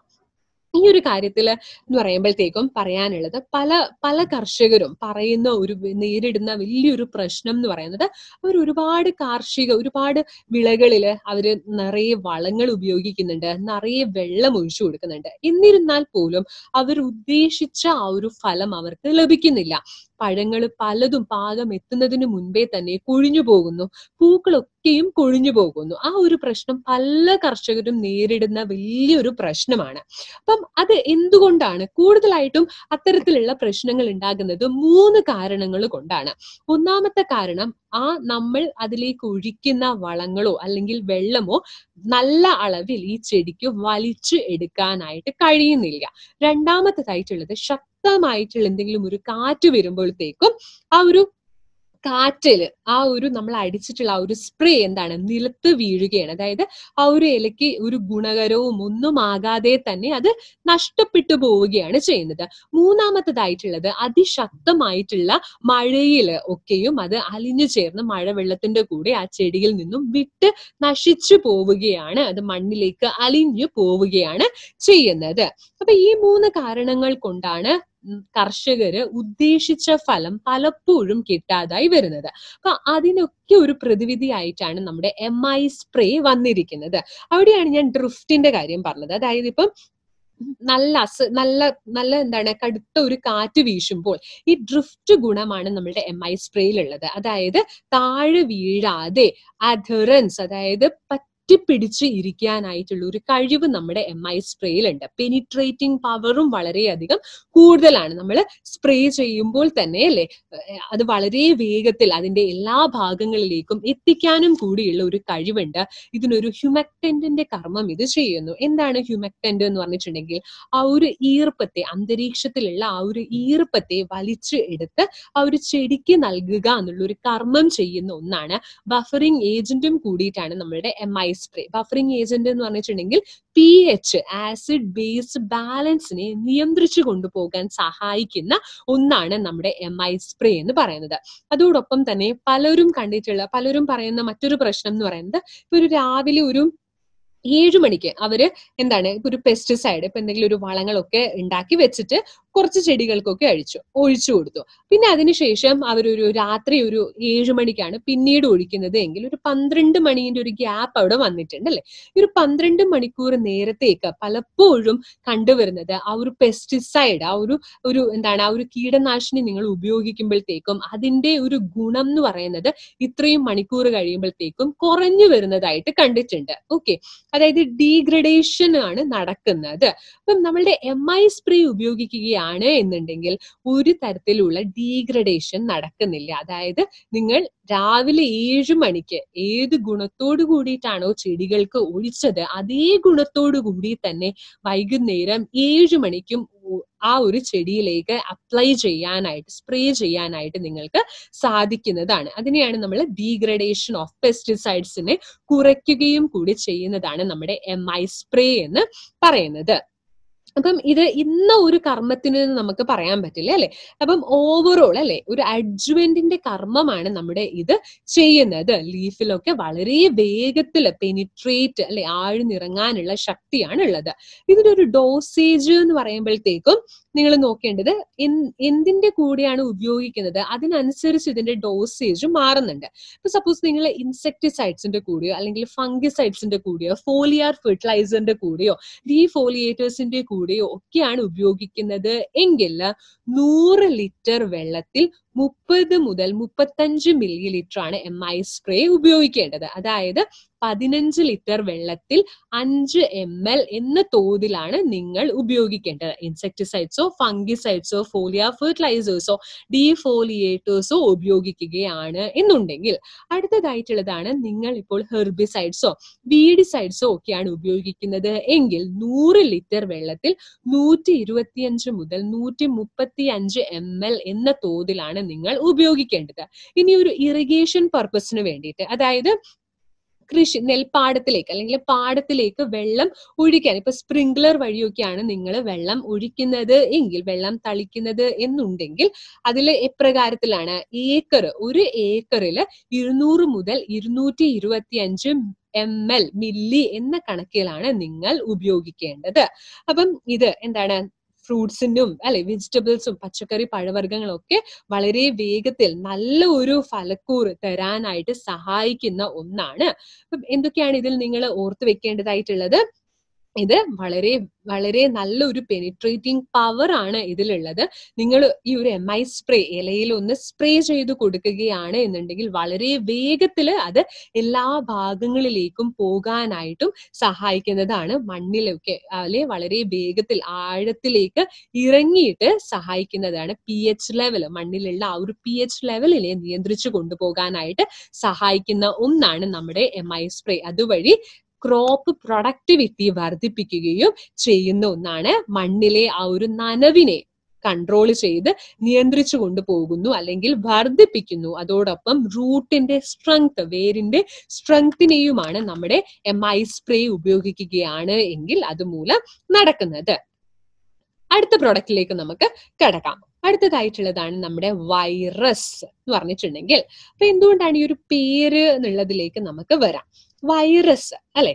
ഈ ഒരു കാര്യത്തിൽ എന്ന് പറയുമ്പോഴത്തേക്കും പറയാനുള്ളത് പല പല കർഷകരും പറയുന്ന ഒരു നേരിടുന്ന വലിയൊരു പ്രശ്നം എന്ന് പറയുന്നത് അവർ ഒരുപാട് കാർഷിക ഒരുപാട് വിളകളിൽ അവർ നിറയെ വളങ്ങൾ ഉപയോഗിക്കുന്നുണ്ട് നിറയെ വെള്ളം ഒഴിച്ചു കൊടുക്കുന്നുണ്ട് എന്നിരുന്നാൽ പോലും അവർ ഉദ്ദേശിച്ച ആ ഒരു ഫലം അവർക്ക് ലഭിക്കുന്നില്ല പഴങ്ങൾ പലതും പാകം എത്തുന്നതിന് മുൻപേ തന്നെ കൊഴിഞ്ഞു പോകുന്നു പൂക്കളൊക്കെയും കൊഴിഞ്ഞു പോകുന്നു ആ ഒരു പ്രശ്നം പല കർഷകരും നേരിടുന്ന വലിയൊരു പ്രശ്നമാണ് അപ്പം അത് എന്തുകൊണ്ടാണ് കൂടുതലായിട്ടും അത്തരത്തിലുള്ള പ്രശ്നങ്ങൾ ഉണ്ടാകുന്നത് മൂന്ന് കാരണങ്ങൾ കൊണ്ടാണ് ഒന്നാമത്തെ കാരണം ആ നമ്മൾ അതിലേക്ക് ഒഴിക്കുന്ന വളങ്ങളോ അല്ലെങ്കിൽ വെള്ളമോ നല്ല അളവിൽ ഈ ചെടിക്ക് വലിച്ചു എടുക്കാനായിട്ട് കഴിയുന്നില്ല രണ്ടാമത്തേതായിട്ടുള്ളത് ശക്തി ശക്തമായിട്ടുള്ള എന്തെങ്കിലും ഒരു കാറ്റ് വരുമ്പോഴത്തേക്കും ആ ഒരു കാറ്റിൽ ആ ഒരു നമ്മൾ അടിച്ചിട്ടുള്ള ആ ഒരു സ്പ്രേ എന്താണ് നിലത്ത് വീഴുകയാണ് അതായത് ആ ഒരു ഇലയ്ക്ക് ഒരു ഗുണകരവും ഒന്നും ആകാതെ തന്നെ അത് നഷ്ടപ്പെട്ടു പോവുകയാണ് ചെയ്യുന്നത് മൂന്നാമത്തതായിട്ടുള്ളത് അതിശക്തമായിട്ടുള്ള മഴയിൽ ഒക്കെയും അത് അലിഞ്ഞു ചേർന്ന് മഴവെള്ളത്തിന്റെ കൂടെ ആ ചെടിയിൽ നിന്നും വിട്ട് നശിച്ചു പോവുകയാണ് അത് മണ്ണിലേക്ക് അലിഞ്ഞു പോവുകയാണ് ചെയ്യുന്നത് അപ്പൊ ഈ മൂന്ന് കാരണങ്ങൾ കൊണ്ടാണ് കർഷകര് ഉദ്ദേശിച്ച ഫലം പലപ്പോഴും കിട്ടാതായി വരുന്നത് അപ്പൊ അതിനൊക്കെ ഒരു പ്രതിവിധിയായിട്ടാണ് നമ്മുടെ എം ഐ സ്പ്രേ വന്നിരിക്കുന്നത് അവിടെയാണ് ഞാൻ ഡ്രിഫ്റ്റിന്റെ കാര്യം പറഞ്ഞത് അതായത് ഇപ്പം നല്ല അസ് നല്ല നല്ല എന്താണ് കടുത്ത ഒരു കാറ്റ് വീശുമ്പോൾ ഈ ഡ്രിഫ്റ്റ് ഗുണമാണ് നമ്മളുടെ എം ഐ സ്പ്രേയിലുള്ളത് അതായത് താഴെ വീഴാതെ അധുറൻസ് അതായത് കെട്ടിപ്പിടിച്ച് ഇരിക്കാനായിട്ടുള്ള ഒരു കഴിവ് നമ്മുടെ എം ഐ സ്പ്രേയിലുണ്ട് പെനിട്രേറ്റിംഗ് പവറും വളരെയധികം കൂടുതലാണ് നമ്മൾ സ്പ്രേ ചെയ്യുമ്പോൾ തന്നെ അല്ലേ അത് വളരെ വേഗത്തിൽ അതിന്റെ എല്ലാ ഭാഗങ്ങളിലേക്കും എത്തിക്കാനും കൂടിയുള്ള ഒരു കഴിവുണ്ട് ഇതിനൊരു ഹ്യൂമക്ടന്റിന്റെ കർമ്മം ഇത് ചെയ്യുന്നു എന്താണ് ഹ്യൂമക്ടന്റ് എന്ന് പറഞ്ഞിട്ടുണ്ടെങ്കിൽ ആ ഒരു ഈർപ്പത്തെ അന്തരീക്ഷത്തിലുള്ള ആ ഒരു ഈർപ്പത്തെ വലിച്ചു എടുത്ത് ആ ഒരു ചെടിക്ക് നൽകുക എന്നുള്ള ഒരു കർമ്മം ചെയ്യുന്ന ഒന്നാണ് ബഫറിംഗ് ഏജന്റും കൂടിയിട്ടാണ് നമ്മളുടെ M I spray buffering agent എന്ന് പറഞ്ഞിട്ടുണ്ടെങ്കിൽ പി എച്ച് ആസിഡ് ബേസ് ബാലൻസിനെ നിയന്ത്രിച്ചു കൊണ്ടുപോകാൻ സഹായിക്കുന്ന ഒന്നാണ് നമ്മുടെ എം ഐ സ്പ്രേ എന്ന് പറയുന്നത് അതോടൊപ്പം തന്നെ പലരും കണ്ടിട്ടുള്ള പലരും പറയുന്ന മറ്റൊരു പ്രശ്നം എന്ന് പറയുന്നത് ഇപ്പൊ ഒരു രാവിലെ ഒരു ഏഴു മണിക്ക് അവര് എന്താണ് ഇപ്പൊ ഒരു പെസ്റ്റിസൈഡ് ഇപ്പൊ എന്തെങ്കിലും ഒരു വളങ്ങളൊക്കെ ഉണ്ടാക്കി വെച്ചിട്ട് കുറച്ച് ചെടികൾക്കൊക്കെ അഴിച്ചു ഒഴിച്ചു കൊടുത്തു പിന്നെ അതിനുശേഷം അവരൊരു രാത്രി ഒരു ഏഴ് മണിക്കാണ് പിന്നീട് ഒഴിക്കുന്നത് എങ്കിൽ ഒരു പന്ത്രണ്ട് മണിന്റെ ഒരു ഗ്യാപ്പ് അവിടെ വന്നിട്ടുണ്ട് അല്ലെ ഈ ഒരു പന്ത്രണ്ട് മണിക്കൂർ നേരത്തേക്ക് പലപ്പോഴും കണ്ടുവരുന്നത് ആ ഒരു പെസ്റ്റിസൈഡ് ആ ഒരു ഒരു എന്താണ് ആ ഒരു കീടനാശിനി നിങ്ങൾ ഉപയോഗിക്കുമ്പോഴത്തേക്കും അതിന്റെ ഒരു ഗുണം എന്ന് പറയുന്നത് ഇത്രയും മണിക്കൂർ കഴിയുമ്പോഴത്തേക്കും കുറഞ്ഞു വരുന്നതായിട്ട് കണ്ടിട്ടുണ്ട് ഓക്കെ അതായത് ഡീഗ്രഡേഷൻ ആണ് നടക്കുന്നത് അപ്പം നമ്മളുടെ എം ഐ സ്പ്രേ ഉപയോഗിക്കുകയാണ് ആണ് എന്നുണ്ടെങ്കിൽ ഒരു തരത്തിലുള്ള ഡീഗ്രഡേഷൻ നടക്കുന്നില്ല അതായത് നിങ്ങൾ രാവിലെ ഏഴ് മണിക്ക് ഏത് ഗുണത്തോടു കൂടിയിട്ടാണോ ചെടികൾക്ക് ഒഴിച്ചത് അതേ ഗുണത്തോടു കൂടി തന്നെ വൈകുന്നേരം ഏഴ് മണിക്കും ആ ഒരു ചെടിയിലേക്ക് അപ്ലൈ ചെയ്യാനായിട്ട് സ്പ്രേ ചെയ്യാനായിട്ട് നിങ്ങൾക്ക് സാധിക്കുന്നതാണ് അതിനെയാണ് നമ്മൾ ഡീഗ്രഡേഷൻ ഓഫ് പെസ്റ്റിസൈഡ്സിനെ കുറയ്ക്കുകയും കൂടി ചെയ്യുന്നതാണ് നമ്മുടെ എം ഐ സ്പ്രേ എന്ന് പറയുന്നത് അപ്പം ഇത് ഇന്ന ഒരു കർമ്മത്തിന് നമുക്ക് പറയാൻ പറ്റില്ല അല്ലെ അപ്പം ഓവറോൾ അല്ലെ ഒരു അഡ്ജുവൻറ്റിന്റെ കർമ്മമാണ് നമ്മുടെ ഇത് ചെയ്യുന്നത് ലീഫിലൊക്കെ വളരെ വേഗത്തിൽ പെനിട്രേറ്റ് അല്ലെ ആഴ്ന്നിറങ്ങാനുള്ള ശക്തിയാണ് ഉള്ളത് ഇതിനൊരു ഡോസേജ് എന്ന് പറയുമ്പോഴത്തേക്കും നിങ്ങൾ നോക്കേണ്ടത് എന്തിന്റെ കൂടെയാണ് ഉപയോഗിക്കുന്നത് അതിനനുസരിച്ച് ഇതിന്റെ ഡോസേജ് മാറുന്നുണ്ട് ഇപ്പൊ സപ്പോസ് നിങ്ങൾ ഇൻസെക്ടിസൈഡ്സിന്റെ കൂടെയോ അല്ലെങ്കിൽ ഫംഗിസൈഡ്സിന്റെ കൂടെയോ ഫോലിയാർ ഫെർട്ടിലൈസറിന്റെ കൂടെയോ ഡീഫോലിയേറ്റേഴ്സിന്റെ കൂടെയോ ഒക്കെയാണ് ഉപയോഗിക്കുന്നത് എങ്കിൽ നൂറ് ലിറ്റർ വെള്ളത്തിൽ മുപ്പത് മുതൽ മുപ്പത്തഞ്ച് മില്ലി ആണ് എം ഐ സ്പ്രേ ഉപയോഗിക്കേണ്ടത് അതായത് പതിനഞ്ച് ലിറ്റർ വെള്ളത്തിൽ അഞ്ച് എം എൽ എന്ന തോതിലാണ് നിങ്ങൾ ഉപയോഗിക്കേണ്ടത് ഇൻസെക്ടിസൈഡ്സോ ഫംഗിസൈഡ്സോ ഫോലിയ ഫെർട്ടിലൈസേഴ്സോ ഡീഫോലിയേറ്റേഴ്സോ ഉപയോഗിക്കുകയാണ് എന്നുണ്ടെങ്കിൽ അടുത്തതായിട്ടുള്ളതാണ് നിങ്ങൾ ഇപ്പോൾ ഹെർബിസൈഡ്സോ വീഡിസൈഡ്സോ ഒക്കെയാണ് ഉപയോഗിക്കുന്നത് എങ്കിൽ നൂറ് ലിറ്റർ വെള്ളത്തിൽ നൂറ്റി ഇരുപത്തിയഞ്ച് മുതൽ നൂറ്റി മുപ്പത്തി അഞ്ച് എം എൽ എന്ന തോതിലാണ് നിങ്ങൾ ഉപയോഗിക്കേണ്ടത് ഇനി ഒരു ഇറിഗേഷൻ പർപ്പസിന് വേണ്ടിയിട്ട് അതായത് കൃഷി നെൽപ്പാടത്തിലേക്ക് അല്ലെങ്കിൽ പാടത്തിലേക്ക് വെള്ളം ഒഴിക്കാൻ ഇപ്പൊ സ്പ്രിംഗ്ലർ വഴിയൊക്കെയാണ് നിങ്ങൾ വെള്ളം ഒഴിക്കുന്നത് എങ്കിൽ വെള്ളം തളിക്കുന്നത് എന്നുണ്ടെങ്കിൽ അതിൽ എപ്രകാരത്തിലാണ് ഏക്കർ ഒരു ഏക്കറിൽ ഇരുന്നൂറ് മുതൽ ഇരുന്നൂറ്റി ഇരുപത്തി അഞ്ച് എം എൽ മില്ലി എന്ന കണക്കിലാണ് നിങ്ങൾ ഉപയോഗിക്കേണ്ടത് അപ്പം ഇത് എന്താണ് ഫ്രൂട്ട്സിനും അല്ലെ വെജിറ്റബിൾസും പച്ചക്കറി ഒക്കെ വളരെ വേഗത്തിൽ നല്ല ഒരു ഫലക്കൂർ തരാനായിട്ട് സഹായിക്കുന്ന ഒന്നാണ് എന്തൊക്കെയാണ് ഇതിൽ നിങ്ങൾ ഓർത്തു വെക്കേണ്ടതായിട്ടുള്ളത് ഇത് വളരെ വളരെ നല്ലൊരു പെനിട്രേറ്റിംഗ് പവർ ആണ് ഇതിലുള്ളത് നിങ്ങൾ ഈ ഒരു എം ഐ സ്പ്രേ ഇലയിൽ ഒന്ന് സ്പ്രേ ചെയ്ത് കൊടുക്കുകയാണ് എന്നുണ്ടെങ്കിൽ വളരെ വേഗത്തിൽ അത് എല്ലാ ഭാഗങ്ങളിലേക്കും പോകാനായിട്ടും സഹായിക്കുന്നതാണ് മണ്ണിലൊക്കെ അല്ലെ വളരെ വേഗത്തിൽ ആഴത്തിലേക്ക് ഇറങ്ങിയിട്ട് സഹായിക്കുന്നതാണ് പി എച്ച് ലെവൽ മണ്ണിലുള്ള ആ ഒരു പി എച്ച് ലെവലിനെ നിയന്ത്രിച്ചു കൊണ്ടുപോകാനായിട്ട് സഹായിക്കുന്ന ഒന്നാണ് നമ്മുടെ എം ഐ സ്പ്രേ അതുവഴി ക്രോപ്പ് പ്രൊഡക്ടിവിറ്റി വർദ്ധിപ്പിക്കുകയും ചെയ്യുന്ന ഒന്നാണ് മണ്ണിലെ ആ ഒരു നനവിനെ കൺട്രോൾ ചെയ്ത് നിയന്ത്രിച്ചു കൊണ്ടുപോകുന്നു അല്ലെങ്കിൽ വർദ്ധിപ്പിക്കുന്നു അതോടൊപ്പം റൂട്ടിന്റെ സ്ട്രെങ്ത് വേരിന്റെ സ്ട്രെങ്തിനെയുമാണ് നമ്മുടെ എം ഐ സ്പ്രേ ഉപയോഗിക്കുകയാണ് എങ്കിൽ അതുമൂലം നടക്കുന്നത് അടുത്ത പ്രൊഡക്റ്റിലേക്ക് നമുക്ക് കിടക്കാം അടുത്തതായിട്ടുള്ളതാണ് നമ്മുടെ വൈറസ് എന്ന് പറഞ്ഞിട്ടുണ്ടെങ്കിൽ അപ്പൊ എന്തുകൊണ്ടാണ് ഈ ഒരു പേര് എന്നുള്ളതിലേക്ക് നമുക്ക് വരാം വൈറസ് അല്ലെ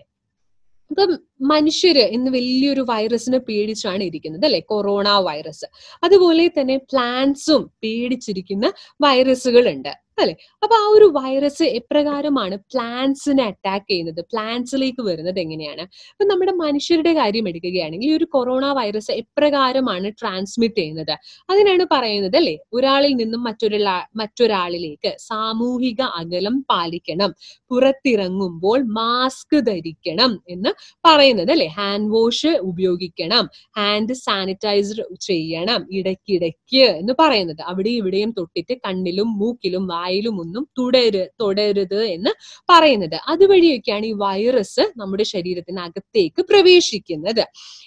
ഇപ്പം മനുഷ്യര് ഇന്ന് വലിയൊരു വൈറസിനെ പേടിച്ചാണ് ഇരിക്കുന്നത് അല്ലെ കൊറോണ വൈറസ് അതുപോലെ തന്നെ പ്ലാന്റ്സും പേടിച്ചിരിക്കുന്ന വൈറസുകൾ ഉണ്ട് അല്ലെ അപ്പൊ ആ ഒരു വൈറസ് എപ്രകാരമാണ് പ്ലാന്റ്സിനെ അറ്റാക്ക് ചെയ്യുന്നത് പ്ലാന്റ്സിലേക്ക് വരുന്നത് എങ്ങനെയാണ് അപ്പൊ നമ്മുടെ മനുഷ്യരുടെ കാര്യം എടുക്കുകയാണെങ്കിൽ ഈ ഒരു കൊറോണ വൈറസ് എപ്രകാരമാണ് ട്രാൻസ്മിറ്റ് ചെയ്യുന്നത് അതിനാണ് പറയുന്നത് അല്ലെ ഒരാളിൽ നിന്നും മറ്റൊരു മറ്റൊരാളിലേക്ക് സാമൂഹിക അകലം പാലിക്കണം പുറത്തിറങ്ങുമ്പോൾ മാസ്ക് ധരിക്കണം എന്ന് പറയുന്നത് അല്ലെ ഹാൻഡ് വാഷ് ഉപയോഗിക്കണം ഹാൻഡ് സാനിറ്റൈസർ ചെയ്യണം ഇടയ്ക്കിടയ്ക്ക് എന്ന് പറയുന്നത് അവിടെ ഇവിടെയും തൊട്ടിട്ട് കണ്ണിലും മൂക്കിലും വായിലും ഒന്നും തുടരു തുടരുത് എന്ന് പറയുന്നത് അതുവഴിയൊക്കെയാണ് ഈ വൈറസ് നമ്മുടെ ശരീരത്തിനകത്തേക്ക് പ്രവേശിക്കുന്നത്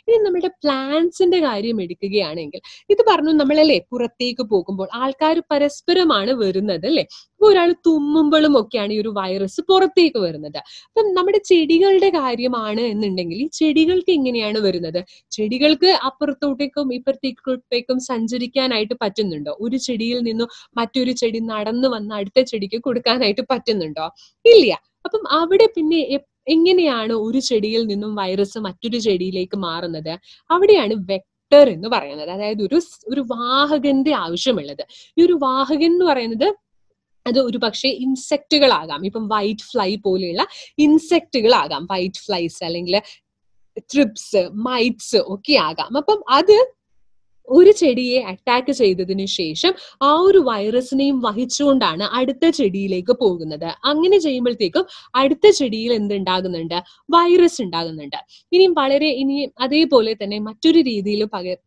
ഇനി നമ്മുടെ പ്ലാന്റ്സിന്റെ കാര്യം എടുക്കുകയാണെങ്കിൽ ഇത് പറഞ്ഞു നമ്മളല്ലേ പുറത്തേക്ക് പോകുമ്പോൾ ആൾക്കാർ പരസ്പരമാണ് വരുന്നത് അല്ലേ അപ്പൊ ഒരാൾ തുമ്മുമ്പോഴും ഒക്കെയാണ് ഈ ഒരു വൈറസ് പുറത്തേക്ക് വരുന്നത് അപ്പം നമ്മുടെ ചെടികളുടെ കാര്യമാണ് എന്നുണ്ടെങ്കിൽ ഈ ചെടികൾക്ക് എങ്ങനെയാണ് വരുന്നത് ചെടികൾക്ക് അപ്പുറത്തോട്ടേക്കും ഇപ്പുറത്തേക്കും സഞ്ചരിക്കാനായിട്ട് പറ്റുന്നുണ്ടോ ഒരു ചെടിയിൽ നിന്നും മറ്റൊരു ചെടി നടന്നു വന്ന് അടുത്ത ചെടിക്ക് കൊടുക്കാനായിട്ട് പറ്റുന്നുണ്ടോ ഇല്ല അപ്പം അവിടെ പിന്നെ എങ്ങനെയാണ് ഒരു ചെടിയിൽ നിന്നും വൈറസ് മറ്റൊരു ചെടിയിലേക്ക് മാറുന്നത് അവിടെയാണ് വെക്ടർ എന്ന് പറയുന്നത് അതായത് ഒരു ഒരു വാഹകന്റെ ആവശ്യമുള്ളത് ഈ ഒരു വാഹകൻ എന്ന് പറയുന്നത് അത് ഒരു പക്ഷേ ഇൻസെക്റ്റുകളാകാം ഇപ്പം വൈറ്റ് ഫ്ലൈ പോലെയുള്ള ഇൻസെക്റ്റുകളാകാം വൈറ്റ് ഫ്ലൈസ് അല്ലെങ്കിൽ ട്രിപ്സ് മൈറ്റ്സ് ഒക്കെ ആകാം അപ്പം അത് ഒരു ചെടിയെ അറ്റാക്ക് ചെയ്തതിന് ശേഷം ആ ഒരു വൈറസിനെയും വഹിച്ചുകൊണ്ടാണ് അടുത്ത ചെടിയിലേക്ക് പോകുന്നത് അങ്ങനെ ചെയ്യുമ്പോഴത്തേക്കും അടുത്ത ചെടിയിൽ എന്തുണ്ടാകുന്നുണ്ട് വൈറസ് ഉണ്ടാകുന്നുണ്ട് ഇനിയും വളരെ ഇനി അതേപോലെ തന്നെ മറ്റൊരു രീതിയിൽ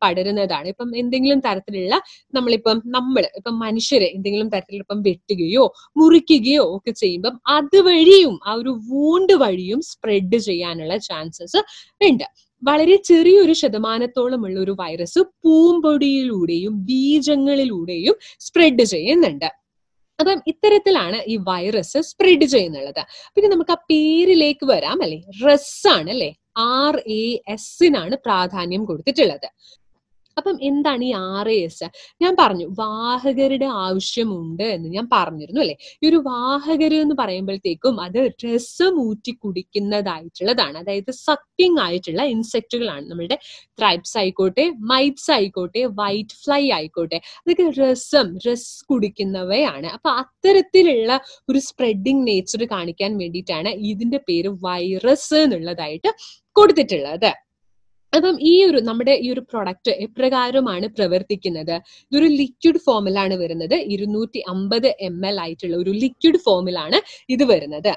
പടരുന്നതാണ് ഇപ്പം എന്തെങ്കിലും തരത്തിലുള്ള നമ്മളിപ്പം നമ്മൾ ഇപ്പം മനുഷ്യരെ എന്തെങ്കിലും തരത്തിൽ ഇപ്പം വെട്ടുകയോ മുറിക്കുകയോ ഒക്കെ ചെയ്യുമ്പം അതുവഴിയും ആ ഒരു വൂണ്ട് വഴിയും സ്പ്രെഡ് ചെയ്യാനുള്ള ചാൻസസ് ഉണ്ട് വളരെ ചെറിയൊരു ശതമാനത്തോളമുള്ള ഒരു വൈറസ് പൂമ്പൊടിയിലൂടെയും ബീജങ്ങളിലൂടെയും സ്പ്രെഡ് ചെയ്യുന്നുണ്ട് അപ്പം ഇത്തരത്തിലാണ് ഈ വൈറസ് സ്പ്രെഡ് ചെയ്യുന്നുള്ളത് പിന്നെ നമുക്ക് ആ പേരിലേക്ക് വരാം അല്ലെ റസ് ആണ് അല്ലെ ആർ എ എസിനാണ് പ്രാധാന്യം കൊടുത്തിട്ടുള്ളത് അപ്പം എന്താണ് ഈ ആർ എസ് ഞാൻ പറഞ്ഞു വാഹകരുടെ ആവശ്യമുണ്ട് എന്ന് ഞാൻ പറഞ്ഞിരുന്നു അല്ലെ ഈ ഒരു വാഹകർ എന്ന് പറയുമ്പോഴത്തേക്കും അത് രസം ഊറ്റി കുടിക്കുന്നതായിട്ടുള്ളതാണ് അതായത് സക്കിംഗ് ആയിട്ടുള്ള ഇൻസെക്റ്റുകളാണ് നമ്മുടെ ത്രൈബ്സ് ആയിക്കോട്ടെ മൈറ്റ്സ് ആയിക്കോട്ടെ വൈറ്റ് ഫ്ലൈ ആയിക്കോട്ടെ അതൊക്കെ രസം രസ് കുടിക്കുന്നവയാണ് അപ്പൊ അത്തരത്തിലുള്ള ഒരു സ്പ്രെഡിങ് നേച്ചർ കാണിക്കാൻ വേണ്ടിയിട്ടാണ് ഇതിന്റെ പേര് വൈറസ് എന്നുള്ളതായിട്ട് കൊടുത്തിട്ടുള്ളത് അപ്പം ഈ ഒരു നമ്മുടെ ഈ ഒരു പ്രൊഡക്റ്റ് എപ്രകാരമാണ് പ്രവർത്തിക്കുന്നത് ഇതൊരു ലിക്വിഡ് ഫോമിലാണ് വരുന്നത് ഇരുന്നൂറ്റി അമ്പത് എം എൽ ആയിട്ടുള്ള ഒരു ലിക്വിഡ് ഫോമിലാണ് ഇത് വരുന്നത്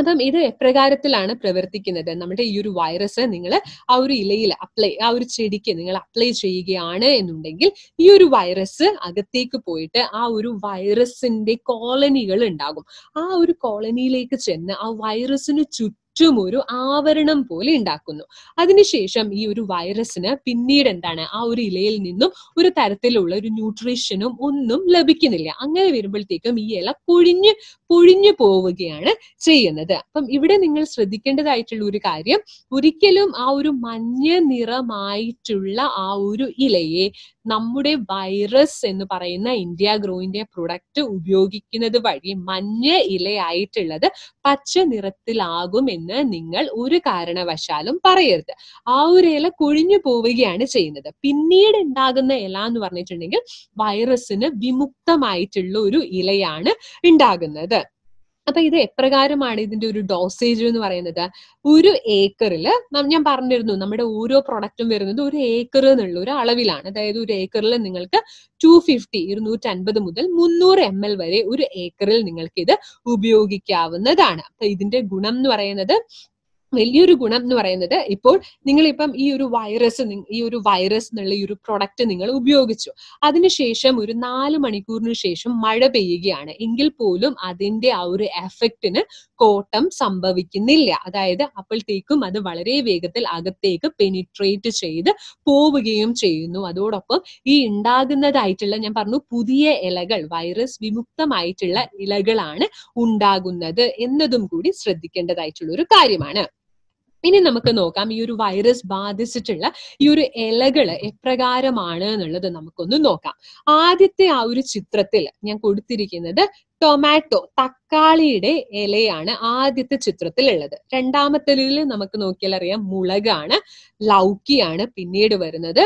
അപ്പം ഇത് എപ്രകാരത്തിലാണ് പ്രവർത്തിക്കുന്നത് നമ്മുടെ ഈ ഒരു വൈറസ് നിങ്ങൾ ആ ഒരു ഇലയിൽ അപ്ലൈ ആ ഒരു ചെടിക്ക് നിങ്ങൾ അപ്ലൈ ചെയ്യുകയാണ് എന്നുണ്ടെങ്കിൽ ഈ ഒരു വൈറസ് അകത്തേക്ക് പോയിട്ട് ആ ഒരു വൈറസിന്റെ കോളനികൾ ഉണ്ടാകും ആ ഒരു കോളനിയിലേക്ക് ചെന്ന് ആ വൈറസിന് ചുറ്റും ചുറ്റും ഒരു ആവരണം പോലെ ഉണ്ടാക്കുന്നു അതിനുശേഷം ഈ ഒരു വൈറസിന് പിന്നീട് എന്താണ് ആ ഒരു ഇലയിൽ നിന്നും ഒരു തരത്തിലുള്ള ഒരു ന്യൂട്രീഷനും ഒന്നും ലഭിക്കുന്നില്ല അങ്ങനെ വരുമ്പോഴത്തേക്കും ഈ ഇല പൊഴിഞ്ഞ് പൊഴിഞ്ഞു പോവുകയാണ് ചെയ്യുന്നത് അപ്പം ഇവിടെ നിങ്ങൾ ശ്രദ്ധിക്കേണ്ടതായിട്ടുള്ള ഒരു കാര്യം ഒരിക്കലും ആ ഒരു മഞ്ഞ നിറമായിട്ടുള്ള ആ ഒരു ഇലയെ നമ്മുടെ വൈറസ് എന്ന് പറയുന്ന ഇന്ത്യ ഗ്രോയിന്റെ പ്രൊഡക്റ്റ് ഉപയോഗിക്കുന്നത് വഴി മഞ്ഞ ഇലയായിട്ടുള്ളത് പച്ച നിറത്തിലാകും എന്ന് നിങ്ങൾ ഒരു കാരണവശാലും പറയരുത് ആ ഒരു ഇല കൊഴിഞ്ഞു പോവുകയാണ് ചെയ്യുന്നത് പിന്നീട് ഉണ്ടാകുന്ന ഇല എന്ന് പറഞ്ഞിട്ടുണ്ടെങ്കിൽ വൈറസിന് വിമുക്തമായിട്ടുള്ള ഒരു ഇലയാണ് ഉണ്ടാകുന്നത് അപ്പൊ ഇത് എപ്രകാരമാണ് ഇതിന്റെ ഒരു ഡോസേജ് എന്ന് പറയുന്നത് ഒരു ഏക്കറിൽ ഞാൻ പറഞ്ഞിരുന്നു നമ്മുടെ ഓരോ പ്രൊഡക്റ്റും വരുന്നത് ഒരു ഏക്കർ എന്നുള്ള ഒരു അളവിലാണ് അതായത് ഒരു ഏക്കറിൽ നിങ്ങൾക്ക് ടു ഫിഫ്റ്റി ഇരുന്നൂറ്റി അൻപത് മുതൽ മുന്നൂറ് എം എൽ വരെ ഒരു ഏക്കറിൽ നിങ്ങൾക്ക് ഇത് ഉപയോഗിക്കാവുന്നതാണ് അപ്പൊ ഇതിന്റെ ഗുണം എന്ന് പറയുന്നത് വലിയൊരു ഗുണം എന്ന് പറയുന്നത് ഇപ്പോൾ നിങ്ങളിപ്പം ഈ ഒരു വൈറസ് ഈ ഒരു വൈറസ് എന്നുള്ള ഈ ഒരു പ്രൊഡക്റ്റ് നിങ്ങൾ ഉപയോഗിച്ചു അതിനുശേഷം ഒരു നാല് മണിക്കൂറിന് ശേഷം മഴ പെയ്യുകയാണ് എങ്കിൽ പോലും അതിന്റെ ആ ഒരു എഫക്റ്റിന് കോട്ടം സംഭവിക്കുന്നില്ല അതായത് അപ്പോഴത്തേക്കും അത് വളരെ വേഗത്തിൽ അകത്തേക്ക് പെനിട്രേറ്റ് ചെയ്ത് പോവുകയും ചെയ്യുന്നു അതോടൊപ്പം ഈ ഉണ്ടാകുന്നതായിട്ടുള്ള ഞാൻ പറഞ്ഞു പുതിയ ഇലകൾ വൈറസ് വിമുക്തമായിട്ടുള്ള ഇലകളാണ് ഉണ്ടാകുന്നത് എന്നതും കൂടി ശ്രദ്ധിക്കേണ്ടതായിട്ടുള്ള ഒരു കാര്യമാണ് ഇനി നമുക്ക് നോക്കാം ഈ ഒരു വൈറസ് ബാധിച്ചിട്ടുള്ള ഈ ഒരു ഇലകൾ എപ്രകാരമാണ് എന്നുള്ളത് നമുക്കൊന്ന് നോക്കാം ആദ്യത്തെ ആ ഒരു ചിത്രത്തിൽ ഞാൻ കൊടുത്തിരിക്കുന്നത് ടൊമാറ്റോ തക്കാളിയുടെ ഇലയാണ് ആദ്യത്തെ ചിത്രത്തിൽ ഉള്ളത് രണ്ടാമത്തേതിൽ നമുക്ക് നോക്കിയാൽ അറിയാം മുളകാണ് ലൗക്കിയാണ് പിന്നീട് വരുന്നത്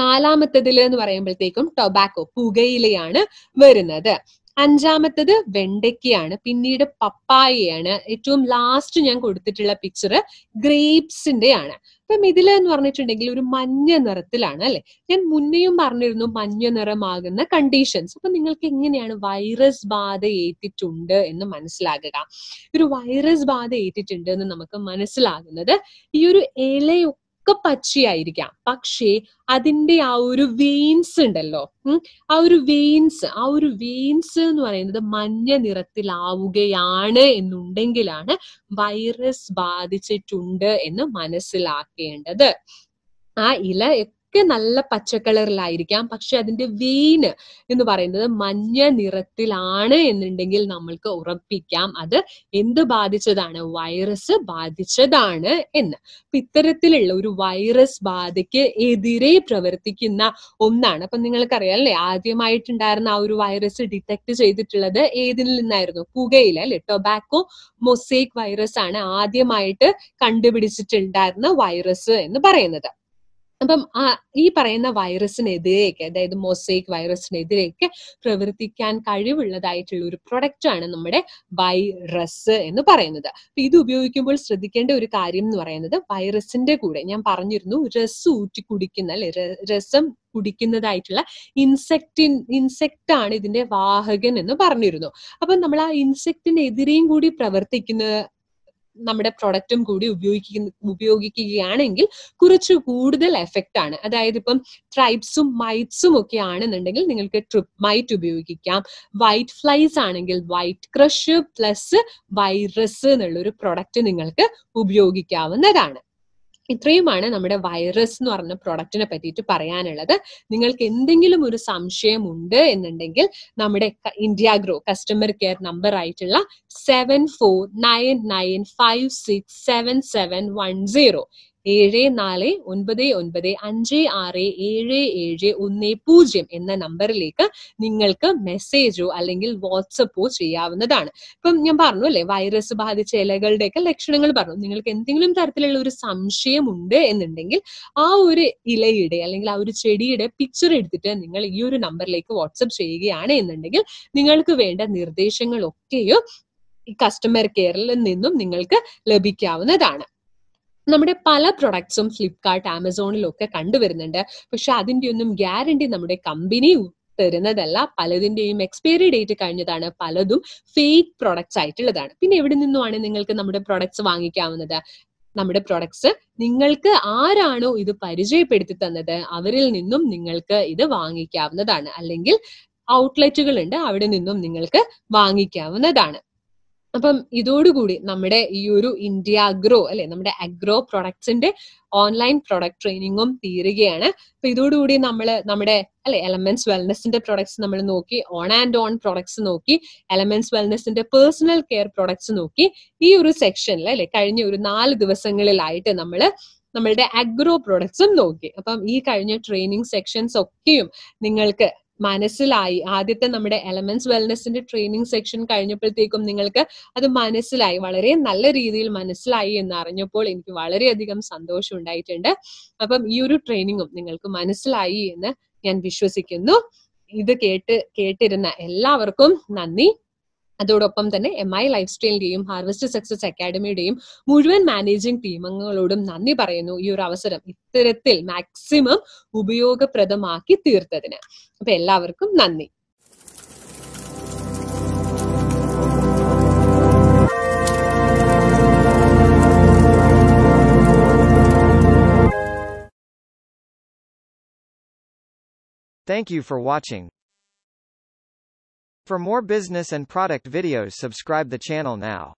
നാലാമത്തതിൽ എന്ന് പറയുമ്പോഴത്തേക്കും ടൊബാക്കോ പുകയിലയാണ് വരുന്നത് അഞ്ചാമത്തത് വെണ്ടയ്ക്കയാണ് പിന്നീട് പപ്പായയാണ് ഏറ്റവും ലാസ്റ്റ് ഞാൻ കൊടുത്തിട്ടുള്ള പിക്ചർ ഗ്രേപ്സിന്റെ ആണ് അപ്പം ഇതിൽ എന്ന് പറഞ്ഞിട്ടുണ്ടെങ്കിൽ ഒരു മഞ്ഞ നിറത്തിലാണ് അല്ലെ ഞാൻ മുന്നെയും പറഞ്ഞിരുന്നു മഞ്ഞ നിറമാകുന്ന കണ്ടീഷൻസ് അപ്പൊ നിങ്ങൾക്ക് എങ്ങനെയാണ് വൈറസ് ബാധ ഏറ്റിട്ടുണ്ട് എന്ന് മനസ്സിലാകുക ഒരു വൈറസ് ബാധ ഏറ്റിട്ടുണ്ട് എന്ന് നമുക്ക് മനസ്സിലാകുന്നത് ഈ ഒരു ഇലയൊക്കെ ഒക്കെ പച്ചയായിരിക്കാം പക്ഷേ അതിൻ്റെ ആ ഒരു വെയിൻസ് ഉണ്ടല്ലോ ആ ഒരു വെയിൻസ് ആ ഒരു വെയിൻസ് എന്ന് പറയുന്നത് മഞ്ഞ നിറത്തിലാവുകയാണ് എന്നുണ്ടെങ്കിലാണ് വൈറസ് ബാധിച്ചിട്ടുണ്ട് എന്ന് മനസ്സിലാക്കേണ്ടത് ആ ഇല ഒക്കെ നല്ല പച്ചക്കളറിലായിരിക്കാം പക്ഷെ അതിന്റെ വീന് എന്ന് പറയുന്നത് മഞ്ഞ നിറത്തിലാണ് എന്നുണ്ടെങ്കിൽ നമ്മൾക്ക് ഉറപ്പിക്കാം അത് എന്ത് ബാധിച്ചതാണ് വൈറസ് ബാധിച്ചതാണ് എന്ന് ഇത്തരത്തിലുള്ള ഒരു വൈറസ് ബാധയ്ക്ക് എതിരെ പ്രവർത്തിക്കുന്ന ഒന്നാണ് അപ്പൊ നിങ്ങൾക്കറിയാം അല്ലെ ആദ്യമായിട്ടുണ്ടായിരുന്ന ആ ഒരു വൈറസ് ഡിറ്റക്ട് ചെയ്തിട്ടുള്ളത് ഏതിൽ നിന്നായിരുന്നു പുകയില അല്ലെ ടൊബാക്കോ മൊസേക് വൈറസ് ആണ് ആദ്യമായിട്ട് കണ്ടുപിടിച്ചിട്ടുണ്ടായിരുന്ന വൈറസ് എന്ന് പറയുന്നത് അപ്പം ഈ പറയുന്ന വൈറസിനെതിരെയൊക്കെ അതായത് മൊസൈക്ക് വൈറസിനെതിരെയൊക്കെ പ്രവർത്തിക്കാൻ കഴിവുള്ളതായിട്ടുള്ള ഒരു പ്രൊഡക്റ്റാണ് ആണ് നമ്മുടെ വൈറസ് എന്ന് പറയുന്നത് അപ്പൊ ഇത് ഉപയോഗിക്കുമ്പോൾ ശ്രദ്ധിക്കേണ്ട ഒരു കാര്യം എന്ന് പറയുന്നത് വൈറസിന്റെ കൂടെ ഞാൻ പറഞ്ഞിരുന്നു രസം ഊറ്റി കുടിക്കുന്ന അല്ലെ രസം കുടിക്കുന്നതായിട്ടുള്ള ഇൻസെക്റ്റിൻ ഇൻസെക്റ്റ് ആണ് ഇതിന്റെ വാഹകൻ എന്ന് പറഞ്ഞിരുന്നു അപ്പൊ നമ്മൾ ആ ഇൻസെക്റ്റിനെതിരെയും കൂടി പ്രവർത്തിക്കുന്ന നമ്മുടെ പ്രൊഡക്റ്റും കൂടി ഉപയോഗിക്കുന്ന ഉപയോഗിക്കുകയാണെങ്കിൽ കുറച്ച് കൂടുതൽ എഫക്റ്റ് ആണ് അതായത് ഇപ്പം ട്രൈബ്സും മൈറ്റ്സും ഒക്കെ ആണെന്നുണ്ടെങ്കിൽ നിങ്ങൾക്ക് ട്രിപ്പ് മൈറ്റ് ഉപയോഗിക്കാം വൈറ്റ് ഫ്ലൈസ് ആണെങ്കിൽ വൈറ്റ് ക്രഷ് പ്ലസ് വൈറസ് എന്നുള്ള ഒരു പ്രൊഡക്റ്റ് നിങ്ങൾക്ക് ഉപയോഗിക്കാവുന്നതാണ് ഇത്രയുമാണ് നമ്മുടെ വൈറസ് എന്ന് പറഞ്ഞ പ്രൊഡക്റ്റിനെ പറ്റിയിട്ട് പറയാനുള്ളത് നിങ്ങൾക്ക് എന്തെങ്കിലും ഒരു സംശയം ഉണ്ട് എന്നുണ്ടെങ്കിൽ നമ്മുടെ India grow customer care number ആയിട്ടുള്ള seven four nine nine five six seven seven one zero ഏഴ് നാല് ഒൻപത് ഒൻപത് അഞ്ച് ആറ് ഏഴ് ഏഴ് ഒന്ന് പൂജ്യം എന്ന നമ്പറിലേക്ക് നിങ്ങൾക്ക് മെസ്സേജോ അല്ലെങ്കിൽ വാട്സപ്പോ ചെയ്യാവുന്നതാണ് ഇപ്പം ഞാൻ പറഞ്ഞു അല്ലെ വൈറസ് ബാധിച്ച ഇലകളുടെയൊക്കെ ലക്ഷണങ്ങൾ പറഞ്ഞു നിങ്ങൾക്ക് എന്തെങ്കിലും തരത്തിലുള്ള ഒരു സംശയം ഉണ്ട് എന്നുണ്ടെങ്കിൽ ആ ഒരു ഇലയുടെ അല്ലെങ്കിൽ ആ ഒരു ചെടിയുടെ പിക്ചർ എടുത്തിട്ട് നിങ്ങൾ ഈ ഒരു നമ്പറിലേക്ക് വാട്സപ്പ് ചെയ്യുകയാണ് എന്നുണ്ടെങ്കിൽ നിങ്ങൾക്ക് വേണ്ട നിർദ്ദേശങ്ങളൊക്കെയോ ഈ കസ്റ്റമർ കെയറിൽ നിന്നും നിങ്ങൾക്ക് ലഭിക്കാവുന്നതാണ് നമ്മുടെ പല പ്രൊഡക്ട്സും ഫ്ലിപ്കാർട്ട് ആമസോണിലൊക്കെ കണ്ടുവരുന്നുണ്ട് പക്ഷെ അതിൻ്റെ ഒന്നും ഗ്യാരണ്ടി നമ്മുടെ കമ്പനി തരുന്നതല്ല പലതിന്റെയും എക്സ്പയറി ഡേറ്റ് കഴിഞ്ഞതാണ് പലതും ഫേക്ക് പ്രൊഡക്ട്സ് ആയിട്ടുള്ളതാണ് പിന്നെ എവിടെ നിന്നുമാണ് നിങ്ങൾക്ക് നമ്മുടെ പ്രൊഡക്ട്സ് വാങ്ങിക്കാവുന്നത് നമ്മുടെ പ്രൊഡക്ട്സ് നിങ്ങൾക്ക് ആരാണോ ഇത് പരിചയപ്പെടുത്തി തന്നത് അവരിൽ നിന്നും നിങ്ങൾക്ക് ഇത് വാങ്ങിക്കാവുന്നതാണ് അല്ലെങ്കിൽ ഔട്ട്ലെറ്റുകൾ ഉണ്ട് അവിടെ നിന്നും നിങ്ങൾക്ക് വാങ്ങിക്കാവുന്നതാണ് അപ്പം ഇതോടുകൂടി നമ്മുടെ ഈ ഒരു ഇന്ത്യ അഗ്രോ അല്ലെ നമ്മുടെ അഗ്രോ പ്രൊഡക്ട്സിന്റെ ഓൺലൈൻ പ്രൊഡക്റ്റ് ട്രെയിനിങ്ങും തീരുകയാണ് അപ്പൊ ഇതോടുകൂടി നമ്മൾ നമ്മുടെ അല്ലെ എലമെന്റ്സ് വെൽനെസിന്റെ പ്രൊഡക്ട്സ് നമ്മൾ നോക്കി ഓൺ ആൻഡ് ഓൺ പ്രൊഡക്ട്സ് നോക്കി എലമെന്റ്സ് വെൽനെസിന്റെ പേഴ്സണൽ കെയർ പ്രൊഡക്ട്സ് നോക്കി ഈ ഒരു സെക്ഷനിൽ അല്ലെ കഴിഞ്ഞ ഒരു നാല് ദിവസങ്ങളിലായിട്ട് നമ്മൾ നമ്മളുടെ അഗ്രോ പ്രൊഡക്ട്സും നോക്കി അപ്പം ഈ കഴിഞ്ഞ ട്രെയിനിങ് സെക്ഷൻസ് ഒക്കെയും നിങ്ങൾക്ക് മനസ്സിലായി ആദ്യത്തെ നമ്മുടെ എലമെന്റ്സ് വെൽനെസിന്റെ ട്രെയിനിങ് സെക്ഷൻ കഴിഞ്ഞപ്പോഴത്തേക്കും നിങ്ങൾക്ക് അത് മനസ്സിലായി വളരെ നല്ല രീതിയിൽ മനസ്സിലായി എന്ന് അറിഞ്ഞപ്പോൾ എനിക്ക് വളരെയധികം സന്തോഷം ഉണ്ടായിട്ടുണ്ട് അപ്പം ഈ ഒരു ട്രെയിനിങ്ങും നിങ്ങൾക്ക് മനസ്സിലായി എന്ന് ഞാൻ വിശ്വസിക്കുന്നു ഇത് കേട്ട് കേട്ടിരുന്ന എല്ലാവർക്കും നന്ദി അതോടൊപ്പം തന്നെ എം ഐ ലൈഫ് സ്റ്റൈലിന്റെയും ഹാർവെസ്റ്റ് സക്സസ് അക്കാഡമിയുടെയും മുഴുവൻ മാനേജിംഗ് അംഗങ്ങളോടും നന്ദി പറയുന്നു ഈ ഒരു അവസരം ഇത്തരത്തിൽ മാക്സിമം ഉപയോഗപ്രദമാക്കി തീർത്തതിന് അപ്പൊ എല്ലാവർക്കും നന്ദി Thank you for watching. For more business and product videos subscribe the channel now.